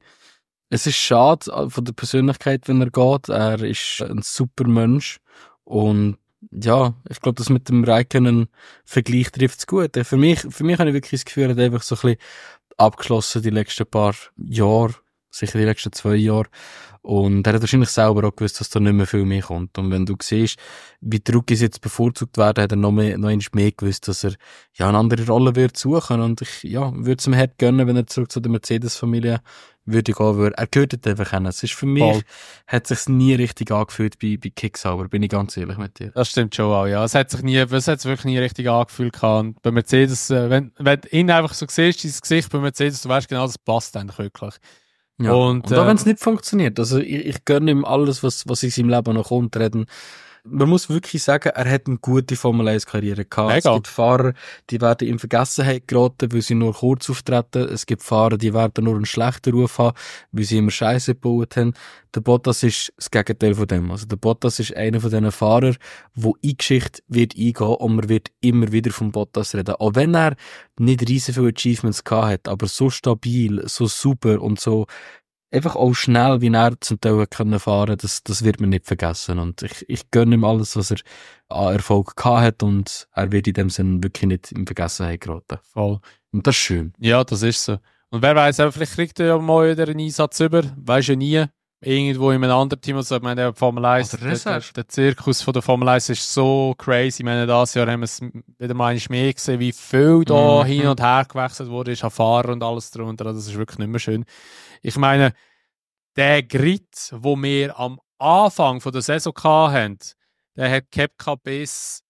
es ist schade äh, von der Persönlichkeit, wenn er geht. Er ist ein super Mensch und ja, ich glaube, das mit dem Raikkonen Vergleich trifft es gut. Äh, für mich, für mich habe ich wirklich das Gefühl, er hat einfach so ein bisschen abgeschlossen die letzten paar Jahre sicher die letzten zwei Jahre. Und er hat wahrscheinlich selber auch gewusst, dass da nicht mehr viel mehr kommt. Und wenn du siehst, wie die Rookies jetzt bevorzugt werden, hat er noch, mehr, noch mehr gewusst, dass er ja eine andere Rolle wird suchen. Und ich ja, würde es ihm hart gönnen, wenn er zurück zu der Mercedes-Familie würde gehen würde. Er gehört dort einfach hin. Es ist für mich, Voll. hat sich nie richtig angefühlt bei, bei Kicksauber, bin ich ganz ehrlich mit dir. Das stimmt schon auch, ja. Es hat sich nie, es hat sich wirklich nie richtig angefühlt gehabt. bei Mercedes, äh, wenn, wenn du ihn einfach so siehst, sein Gesicht bei Mercedes, du weißt genau, das passt eigentlich wirklich. Ja. Und, und auch äh, wenn es nicht funktioniert, also ich, ich gönne ihm alles, was, was in seinem Leben noch kommt. Er man muss wirklich sagen, er hat eine gute Formel 1-Karriere gehabt. Mega. Es gibt Fahrer, die werden in Vergessenheit geraten, weil sie nur kurz auftreten. Es gibt Fahrer, die werden nur einen schlechten Ruf haben, weil sie immer Scheiße gebaut haben. Der Bottas ist das Gegenteil von dem. Also der Bottas ist einer von diesen Fahrern, wo in Geschichte wird eingehen und man wird immer wieder vom Bottas reden. Auch wenn er nicht riesen viele Achievements gehabt hat, aber so stabil, so super und so einfach auch schnell, wie er zum Teil können fahren das, das wird man nicht vergessen. Und ich, ich gönne ihm alles, was er an Erfolg gehabt hat und er wird in dem Sinne wirklich nicht im Vergessenheit geraten. Voll. Und das ist schön. Ja, das ist so. Und wer weiß, vielleicht kriegt er ja mal wieder einen Einsatz über. Weiß ja nie irgendwo in einem anderen Team. Also, ich meine, der Formel 1, der, der, der, Zirkus von der Formel 1 ist so crazy. Ich meine, dieses Jahr haben wir es wieder mal mehr gesehen, wie viel da mhm. hin mhm. und her gewechselt wurde, ist an Fahrer und alles drunter. Das also, ist wirklich nicht mehr schön. Ich meine, der Grit, wo wir am Anfang von der Saison hatten, der hat Kepka bis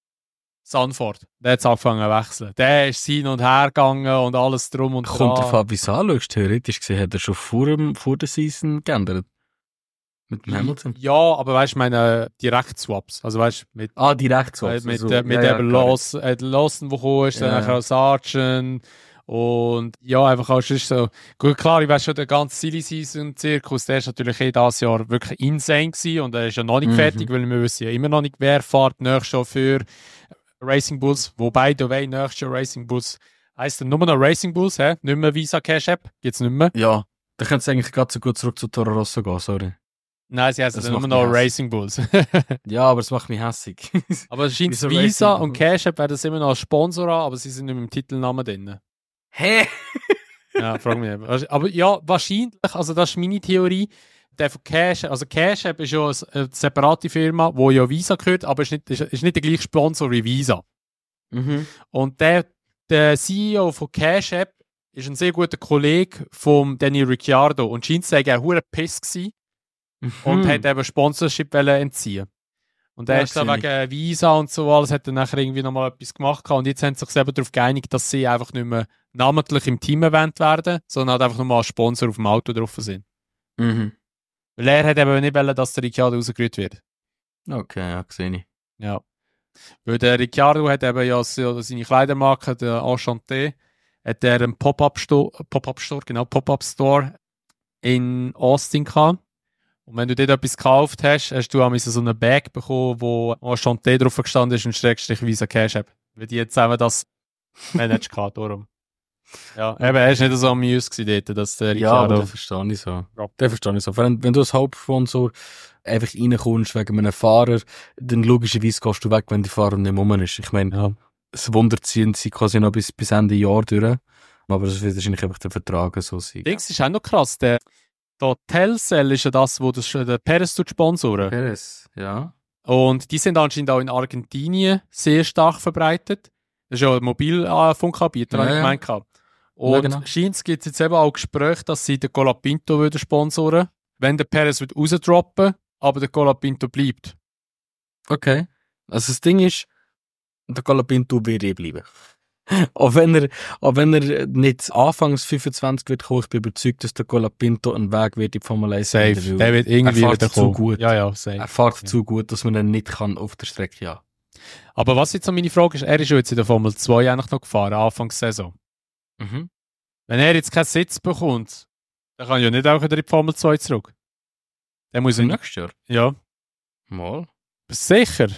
Sanford, der hat angefangen zu wechseln. Der ist hin und her gegangen und alles drum und dran. Kommt drauf an, wie es anschaust. Theoretisch gesehen hat er schon vor, dem, vor der Saison geändert. Mit dem mhm. Hamilton? Ja, aber weißt du, meine Direkt-Swaps. Also weißt mit. Ah, Direkt-Swaps. mit also, äh, mit ja, eben ja, Lawson, äh, Lawson, ist, dann auch Sargent. Und ja, einfach auch schon so. Gut, klar, ich weiß schon, der ganze Silly Season-Zirkus, der ist natürlich eh dieses Jahr wirklich insane gewesen und er ist ja noch nicht mhm. fertig, weil wir wissen ja immer noch nicht, wer fährt nächstes Jahr für Racing Bulls. Wobei, du weißt, nächstes Jahr Racing Bulls heisst dann nur noch Racing Bulls, hä? Nicht mehr Visa Cash App, gibt's nicht mehr. Ja, da könntest du eigentlich gerade so gut zurück zu Toro Rosso gehen, sorry. Nein, sie heißen immer noch Racing Bulls. *laughs* ja, aber es macht mich hässig. *laughs* aber es scheint Visa Racing und Cash App werden das immer noch als Sponsor an, aber sie sind nicht mit dem Titelnamen drin. Hä? ja, frag mich eben. Aber ja, wahrscheinlich, also das ist meine Theorie, der von Cash, also Cash App ist ja eine separate Firma, wo ja Visa gehört, aber ist nicht, ist, ist nicht der gleiche Sponsor wie Visa. Mhm. Und der, der CEO von Cash App ist ein sehr guter Kollege von Danny Ricciardo und scheint zu sagen, er war ein Piss gewesen, mhm. und hat eben Sponsorship entziehen. Und er ist dann wegen Visa und so alles, hat dann irgendwie nochmal etwas gemacht. Und jetzt haben sie sich selber darauf geeinigt, dass sie einfach nicht mehr namentlich im team erwähnt werden, sondern halt einfach nochmal als Sponsor auf dem Auto drauf sind. Mhm. Weil er hat eben nicht wollen, dass der Ricciardo rausgerührt wird. Okay, ja, gesehen ich. Ja. Weil der Ricciardo hat eben ja seine Kleidermarke, der Enchanté, hat er einen Pop-Up-Store, Pop-Up-Store, genau, Pop-Up-Store in Austin gehabt. Und wenn du dort etwas gekauft hast, hast du auch so einen Bag bekommen, wo Enchanté drauf gestanden ist und schrägstrich Visa Cash App. Weil die jetzt zusammen das managed hat, darum. Ja, eben, er war nicht so amused dort, dass der Ricardo... Ja, aber den verstehe ich so. Ja. Das verstehe ich so. Wenn, wenn du als Hauptsponsor einfach reinkommst wegen einem Fahrer, dann logischerweise gehst du weg, wenn der Fahrer nicht mehr ist. Ich meine, ja. das Wunder ziehen sie quasi noch bis, bis Ende Jahr durch. Aber das wird wahrscheinlich einfach der Vertrag so sein. Dings ist auch noch krass, der da Telcel ist ja das, wo das, äh, der Peres tut sponsoren. Peres, ja. Und die sind anscheinend auch in Argentinien sehr stark verbreitet. Das ist ja ein Mobilfunkanbieter, ja, habe ich gemeint. Ja. Und ja, genau. scheint gibt jetzt eben auch Gespräche, dass sie den Colapinto würden sponsoren wenn der Perez wird rausdroppen, aber der Colapinto bleibt. Okay. Also das Ding ist, der Colapinto wird eh bleiben. *laughs* auch, wenn er, auch wenn er nicht anfangs 25 wird kommen, ich bin überzeugt, dass der Colapinto einen Weg wird in die Formel 1 Safe, finden, der wird irgendwie er fährt wieder zu kommen. gut. Ja, ja, safe. Er fährt ja. zu gut, dass man ihn nicht kann auf der Strecke ja. Aber was jetzt noch meine Frage ist, er ist jetzt in der Formel 2 eigentlich noch gefahren, Anfangssaison. Mhm. Wenn er jetzt keinen Sitz bekommt, dann kann er ja nicht auch wieder in die Formel 2 zurück. Der muss Im nächsten Jahr? Ja. Mal. Sicher?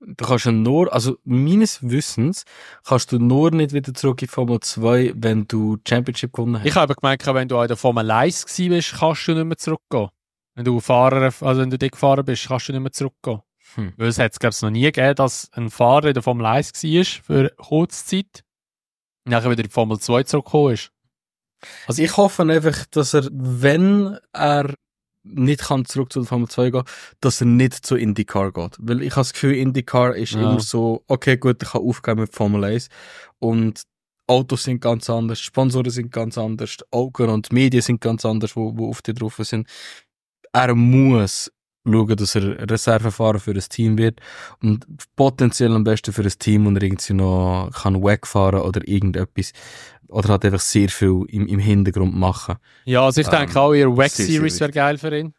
Du kannst ja nur, also meines Wissens, kannst du nur nicht wieder zurück in Formel 2, wenn du Championship gewonnen hast. Ich habe gemerkt, wenn du in der Formel 1 bist, kannst du nicht mehr zurückgehen. Wenn du Fahrer, also wenn du dick gefahren bist, kannst du nicht mehr zurückgehen. Hm. Weil es hat es noch nie gegeben, dass ein Fahrer in der Formel 1 war für kurze Zeit und dann wieder in die Formel 2 zurückgekommen ist. Also ich hoffe einfach, dass er, wenn er nicht kann zurück zu der Formel 2 gehen, dass er nicht zu IndyCar geht. Weil ich habe das Gefühl, IndyCar ist ja. immer so, okay, gut, ich kann aufgeben mit Formel 1 und Autos sind ganz anders, Sponsoren sind ganz anders, Augen und Medien sind ganz anders, wo, wo auf die drauf sind. Er muss schauen, dass er Reservefahrer für das Team wird und potenziell am besten für das Team und irgendwie noch kann wegfahren oder irgendetwas oder hat einfach sehr viel im, im Hintergrund machen. Ja, also ich ähm, denke auch, ihr Wax Series wäre geil für ihn.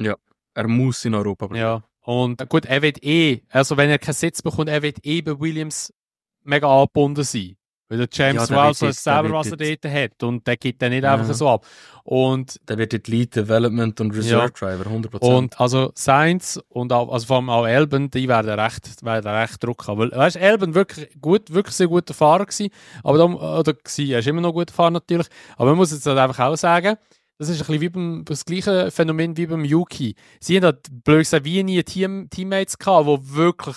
Ja, er muss in Europa bleiben. Ja, und gut, er wird eh, also wenn er keinen Sitz bekommt, er wird eh bei Williams mega angebunden sein. Weil der James ja, weiß selber, was er dort hat und der gibt dann nicht ja. einfach so ab. Und der wird jetzt Lead Development und Reserve ja. Driver, 100%. Und also Sainz und auch, also vor allem auch Elben, die werden recht, werden recht Druck haben. Weil, weißt du, Elben wirklich gut, wirklich sehr guter Fahrer gewesen, aber dann, oder gewesen, er ist immer noch guter Fahrer natürlich, aber man muss jetzt halt einfach auch sagen, das ist ein bisschen wie beim, das gleiche Phänomen wie beim Yuki. Sie haben halt blöd gesagt, wie nie Team, Teammates gehabt, die wirklich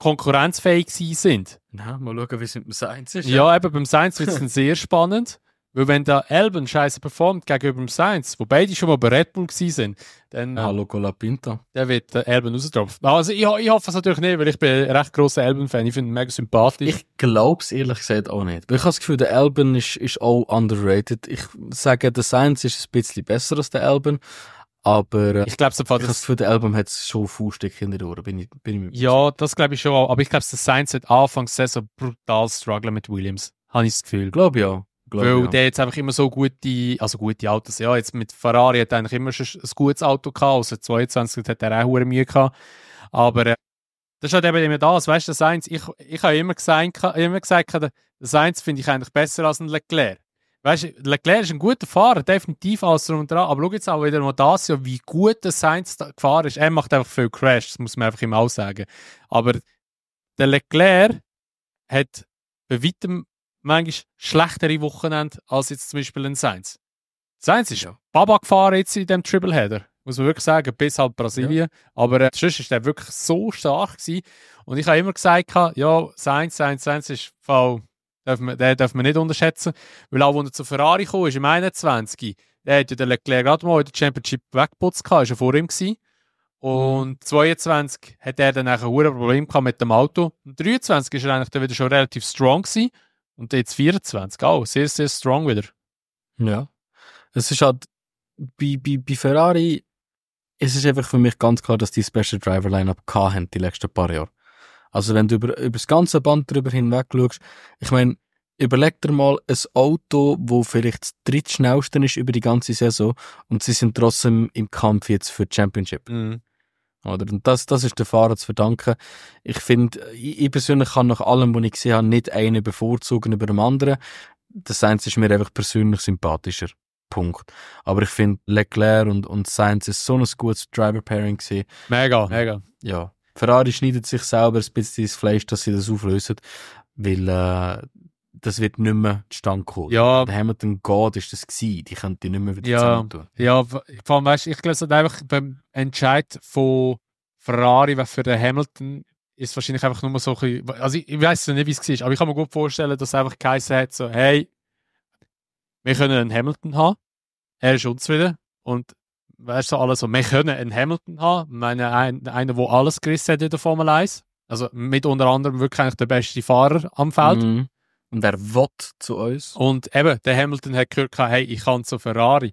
konkurrenzfähig sind. Na, mal schauen, wie es mit dem Science ist. Ja, ja eben beim Science wird es sehr *laughs* spannend. Weil wenn der Elben scheiße performt gegenüber dem Science, wo beide schon mal bei Red Bull waren, dann... Hallo Colapinta. Der wird der Elben raustropfen. Also ich, ich hoffe es natürlich nicht, weil ich bin ein recht grosser Elben-Fan. Ich finde ihn mega sympathisch. Ich glaube es ehrlich gesagt auch nicht. Weil ich habe das Gefühl, der Elben ist, ist auch underrated. Ich sage, der Science ist ein bisschen besser als der Elben. Aber äh, ich glaube, ich für das Album hat es schon Fußstück in der bin ich, bin ich Ja, das glaube ich schon. Auch. Aber ich glaube, das Sainz hat anfangs Saison brutal strugglen mit Williams. Habe ich das Gefühl. Glaube ja. Glaub, Weil ja. der jetzt einfach immer so gute, also gute Autos, ja, jetzt mit Ferrari hat er eigentlich immer schon ein gutes Auto gehabt, also 22 hat er auch hohe Mühe gehabt. Aber äh, das ist halt eben immer das, weißt du, das Sainz, ich, ich habe immer gesagt, immer gesagt, das Sainz finde ich eigentlich besser als ein Leclerc. Weißt du, Leclerc ist ein guter Fahrer, definitiv alles drum und dran. Aber schau jetzt auch wieder mal das wie gut der Sainz gefahren ist. Er macht einfach viel Crash, das muss man einfach ihm auch sagen. Aber der Leclerc hat bei weitem manchmal schlechtere Wochenende als jetzt zum Beispiel ein Sainz. Sainz ist ja Baba gefahren jetzt in dem Tripleheader. Muss man wirklich sagen, bis halt Brasilien. Ja. Aber äh, sonst war er wirklich so stark. Gewesen. Und ich habe immer gesagt, ja, Sainz, Sainz, Sainz ist voll Darf man, den darf man nicht unterschätzen. Weil auch, als er zu Ferrari kam, ist im 21. Der hat ja den Leclerc gerade mal in der Championship weggeputzt, war ja vor ihm. Gewesen. Und 22 mhm. hat er dann auch ein Problem mit dem Auto. Und 23 war er eigentlich dann wieder schon relativ strong. Gewesen. Und jetzt 24 auch. Sehr, sehr strong wieder. Ja. Es ist halt bei, bei, bei Ferrari, es ist einfach für mich ganz klar, dass die Special Driver Lineup die letzten paar Jahre. Also wenn du über, über das ganze Band drüber hinweg schaust, ich meine, überleg dir mal ein Auto, wo vielleicht das drittschnellste ist über die ganze Saison und sie sind trotzdem im Kampf jetzt für die Championship. Mhm. Oder? Und das, das ist der Fahrer zu verdanken. Ich finde, ich, ich, persönlich kann nach allem, was ich gesehen habe, nicht einen bevorzugen über den anderen. Das Sainz ist mir einfach persönlich sympathischer. Punkt. Aber ich finde, Leclerc und, und Sainz ist so ein gutes Driver-Pairing Mega, mega. Ja. Ferrari schneidet sich selber ein bisschen das Fleisch, dass sie das auflösen, weil äh, das wird nicht mehr zustande kommen. Ja. Der Hamilton geht, ist das gewesen, die könnte nicht mehr wieder ja. zusammentun. Ja, vor allem, weißt, ich glaube, es hat einfach beim Entscheid von Ferrari für den Hamilton ist wahrscheinlich einfach nur so ein bisschen, also ich, ich weiß nicht, wie es war, aber ich kann mir gut vorstellen, dass es einfach geheißen hat, so, hey, wir können einen Hamilton haben, er ist uns wieder und weißt du, alles, wir können einen Hamilton haben, meine, ein, einer, der alles gerissen hat in der Formel 1. Also mit unter anderem wirklich eigentlich der beste Fahrer am Feld. Mhm. Und wer will zu uns. Und eben, der Hamilton hat gehört, hey, ich kann zu Ferrari.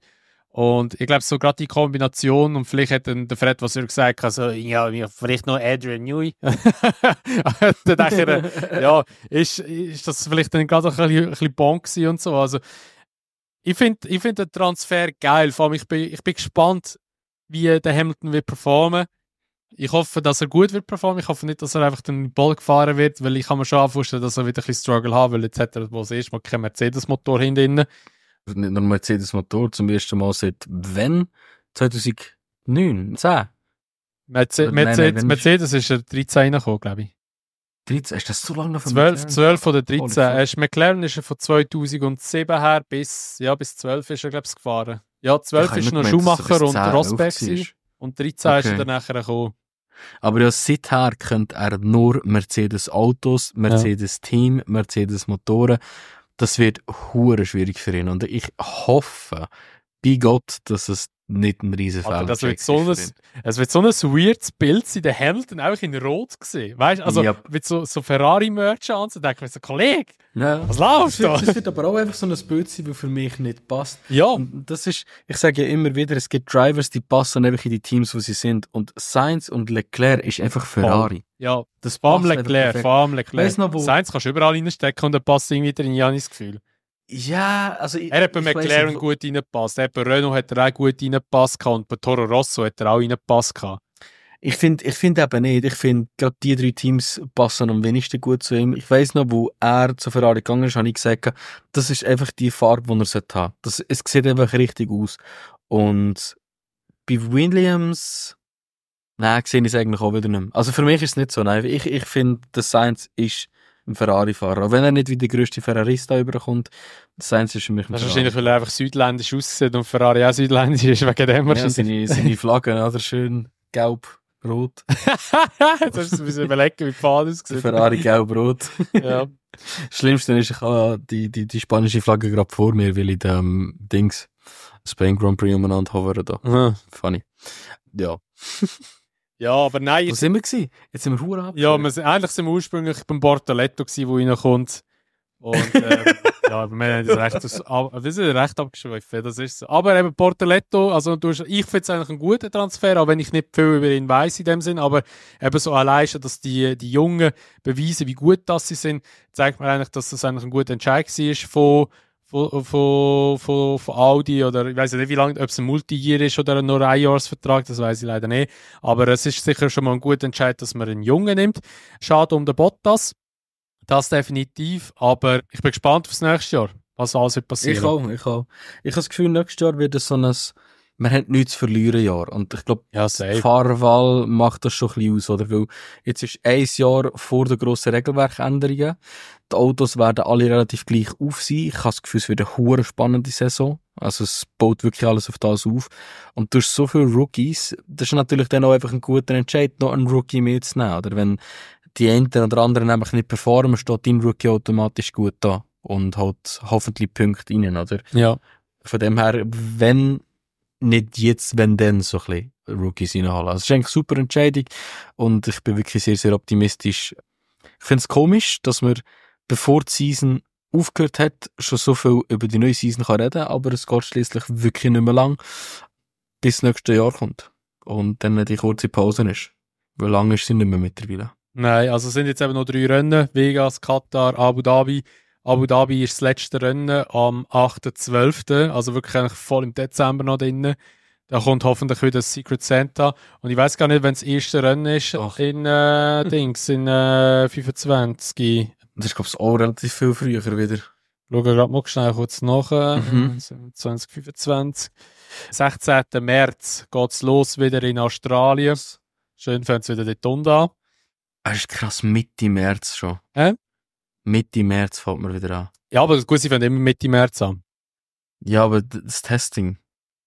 Und ich glaube, so gerade die Kombination, und vielleicht hat dann der Fred was er gesagt, also, ja, vielleicht noch Adrian Newey. *laughs* dann denke ich, ja, ist, ist das vielleicht dann gerade ein bisschen, ein bisschen bon und so. Also, ich finde ich find den Transfer geil. Vor allem ich bin, ich bin gespannt, wie der Hamilton wird performen. Ich hoffe, dass er gut wird performen. Ich hoffe nicht, dass er einfach den Ball gefahren wird, weil ich kann mir schon vorstellen, dass er wieder ein bisschen Struggle haben, weil jetzt hat er das erste Mal keinen Mercedes-Motor hinten. Nicht nur einen Mercedes-Motor, zum ersten Mal seit wenn? 2009, 10? Merce Mercedes, nein, nein, Mercedes ist er 13 reingekommen, glaube ich. 13, ist das zu lange noch für 12, 12 oder 13. Er ist, McLaren ist von 2007 her bis, ja, bis 12 ist er, glaube ich, gefahren. Ja, 12 ist noch gemeint, Schumacher und Rosberg und 13 okay. ist er dann nachher gekommen. Aber ja, seither kennt er nur Mercedes Autos, Mercedes ja. Team, Mercedes Motoren. Das wird hure schwierig für ihn. Und ich hoffe, bei Gott, dass es nicht ein riesen Alter, das wird, so ein, es wird so ein weirdes Bild sein, der Hamilton auch in Rot gesehen. Weißt also yep. mit so, so Ferrari-Merch an, da denke ich mir so, Kollege, ja. was läuft da? Das wird aber auch einfach so ein Bild sein, das für mich nicht passt. Ja. das ist, ich sage ja immer wieder, es gibt Drivers, die passen einfach in die Teams, wo sie sind. Und Sainz und Leclerc ist einfach Ferrari. Oh. Ja, das Farm Leclerc, Farm Leclerc. Noch, wo Sainz kannst du überall reinstecken und dann passt irgendwie wieder in Janis Gefühl. Ja, also ich, Er hat bei McLaren nicht, gut reingepasst, bei Renault hat er auch gut reingepasst und bei Toro Rosso hat er auch reingepasst. Ich finde ich find eben nicht. Ich finde, gerade die drei Teams passen am wenigsten gut zu ihm. Ich weiß noch, wo er zu Ferrari gegangen ist, habe ich gesagt, das ist einfach die Farbe, die er sollte haben. Das, es sieht einfach richtig aus. Und bei Williams, nein, sehe ich es eigentlich auch wieder nicht mehr. Also für mich ist es nicht so. Nein, ich, ich finde, das Science ist ein Ferrari-Fahrer. Auch wenn er nicht wie der größte Ferrarista überkommt, das Einzige ist für mich ein Das ist wahrscheinlich, weil er einfach südländisch aussieht und Ferrari auch südländisch ist, wegen dem wahrscheinlich. Ja, seine, seine Flaggen, oder? Schön gelb. Rot. Jetzt hast du ein überlegen, wie Pfad ausgesehen Ferrari gelb-rot. ja. Schlimmste ist, ich habe die, die, die spanische Flagge gerade vor mir, weil ich dem ähm, Dings Spain Grand Prix umeinander hovere da. Funny. Ja. Ja, aber nein. Wo sind wir gewesen? Jetzt sind wir hure ab. Ja, wir sind, eigentlich sind wir ursprünglich beim Bortoletto gewesen, wo reinkommt. Und, ähm, *laughs* ja, wir haben das recht, das, wir sind recht abgeschweift, das ist so. Aber eben Portoletto, also du hast, ich finde es eigentlich einen guten Transfer, auch wenn ich nicht viel über ihn weiss in dem Sinn, aber eben so allein schon, dass die, die Jungen beweisen, wie gut das sie sind, zeigt mir eigentlich, dass das eigentlich ein guter Entscheid war von von, von, von, von Audi oder ich weiß nicht, wie lange, ob es ein Multi-Year ist oder nur ein Jahresvertrag, das weiß ich leider nicht. Aber es ist sicher schon mal ein guter Entscheid, dass man einen Jungen nimmt. Schade um den Bottas, das definitiv, aber ich bin gespannt aufs nächste Jahr, was alles wird passieren. Ich auch, ich auch. Ich habe das Gefühl, nächstes Jahr wird es so ein man hat nichts zu verlieren, ja. Und ich glaube, ja, die Fahrwahl macht das schon ein bisschen aus, oder? Weil jetzt ist ein Jahr vor der grossen Regelwerkänderungen. Die Autos werden alle relativ gleich auf sein. Ich habe das Gefühl, es wird eine hohe spannende Saison. Also es baut wirklich alles auf das auf. Und durch so viele Rookies, das ist natürlich dann auch einfach ein guter Entscheid, noch einen Rookie mitzunehmen, oder? Wenn die einen oder anderen nämlich nicht performen, steht dein Rookie automatisch gut da und hat hoffentlich Punkte rein, oder? Ja. Von dem her, wenn nicht jetzt, wenn dann so ein bisschen Rookies reinholen. Also es ist eigentlich eine super Entscheidung und ich bin wirklich sehr, sehr optimistisch. Ich finde es komisch, dass man, bevor die Season aufgehört hat, schon so viel über die neue Season kann reden aber es geht schließlich wirklich nicht mehr lang, bis nächstes Jahr kommt und dann die kurze Pause ist. Wie lange ist sie nicht mehr mittlerweile? Nein, also es sind jetzt eben noch drei Rennen, Vegas, Katar, Abu Dhabi. Abu Dhabi ist das letzte Rennen am 8.12., also wirklich voll im Dezember noch drin. Da kommt hoffentlich wieder das Secret Santa. Und ich weiß gar nicht, wenn das erste Rennen ist Ach. in äh, *laughs* Dings, in äh, 25. Das ist, glaube ich, auch relativ viel früher wieder. Schauen wir gerade mal schnell kurz nach. Äh, mhm. 2025. 16. März geht es los wieder in Australien. Schön fängt es wieder dort unten an. Das ah, ist krass, Mitte März schon. Äh? Mitte März fängt man wieder an. Ja, aber gut, sie fangen immer Mitte März an. Ja, aber das Testing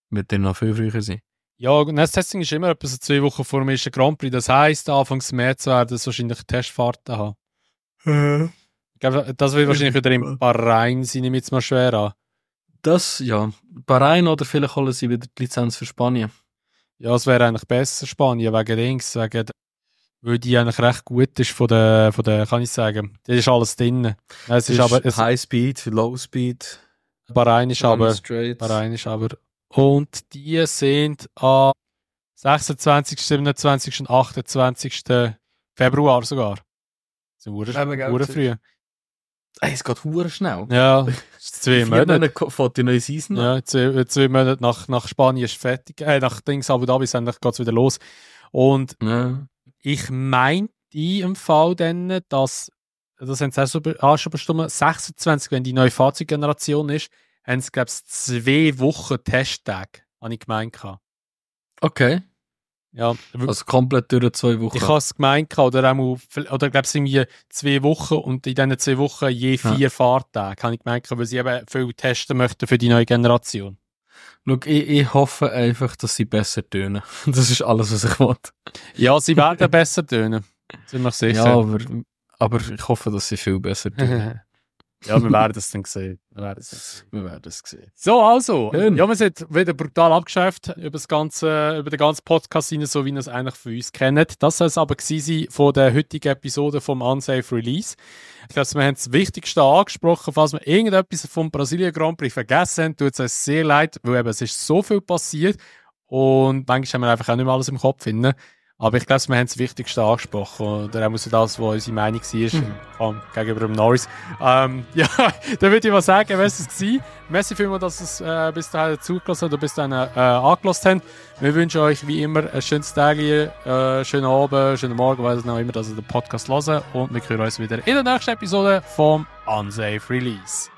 wird dann noch viel früher sein. Ja, das Testing ist immer etwa so zwei Wochen vor dem ersten Grand Prix. Das heisst, Anfang März werden es wahrscheinlich Testfahrten haben. Hä? Ich glaube, das wird wahrscheinlich wieder in Bahrain sein, nehme ich jetzt mal schwer an. Das, ja. Bahrain oder vielleicht holen sie wieder die Lizenz für Spanien. Ja, es wäre eigentlich besser Spanien, wegen links, wegen weil die eigentlich recht gut ist von der, von der kann ich sagen, das ist alles drin. Es ist, ist aber, es High Speed, Low Speed. Bahrain ist aber, Bahrain ist aber. Und die sind am 26., 27. und 28. Februar sogar. Das sind hure früh. Ey, es geht hure schnell. Ja, *laughs* zwei Monate. Fährt die neue Season an. Ja, zwei, zwei Monate nach, nach Spanien ist fertig. Äh, nach Dings Abu Dhabi geht es wieder los. Und ja ich meinte im Fall dann, dass, das haben sie auch so ah, schon bestimmt, 26, wenn die neue Fahrzeuggeneration ist, haben sie, glaube ich, zwei Wochen Testtag, habe ich gemeint. Okay. Ja, also komplett durch zwei Wochen. Ich habe es gemeint, oder, oder glaube ich, irgendwie zwei Wochen und in diesen zwei Wochen je vier ja. Fahrtage, habe ich gemeint, weil sie eben viel testen möchten für die neue Generation. Look, ich, ich, hoffe einfach, dass sie besser tönen. *laughs* Das ist alles, was ich will. Ja, sie werden besser tönen. Sind wir sicher. Ja, aber, aber ich hoffe, dass sie viel besser tönen. *laughs* Ja, wir werden es dann sehen. Wir werden es, wir werden es sehen. So, also. Schön. Ja, wir sind wieder brutal abgeschafft über, das ganze, über den ganzen Podcast rein, so wie ihr es eigentlich für uns kennt. Das war es aber gewesen von der heutigen Episode vom Unsafe Release. Ich glaube, wir haben das Wichtigste angesprochen. Falls wir irgendetwas vom Brasilien Grand Prix vergessen haben, tut es uns sehr leid, weil eben, es ist so viel passiert und manchmal haben wir einfach auch nicht mehr alles im Kopf. Finden. Aber ich glaube, wir haben das Wichtigste angesprochen. Oder auch das, was unsere Meinung war mhm. gegenüber dem Norris. Ähm, *laughs* ja, dann würde ich mal sagen, was es war. Merci vielmals, dass ihr es äh, bis dahin zugelassen oder bis dahin äh, angelassen habt. Wir wünschen euch wie immer ein schönes Tag, äh, schönen Abend, schönen Morgen, weil es noch immer, dass ihr den Podcast hören. Und wir hören uns wieder in der nächsten Episode vom Unsafe Release.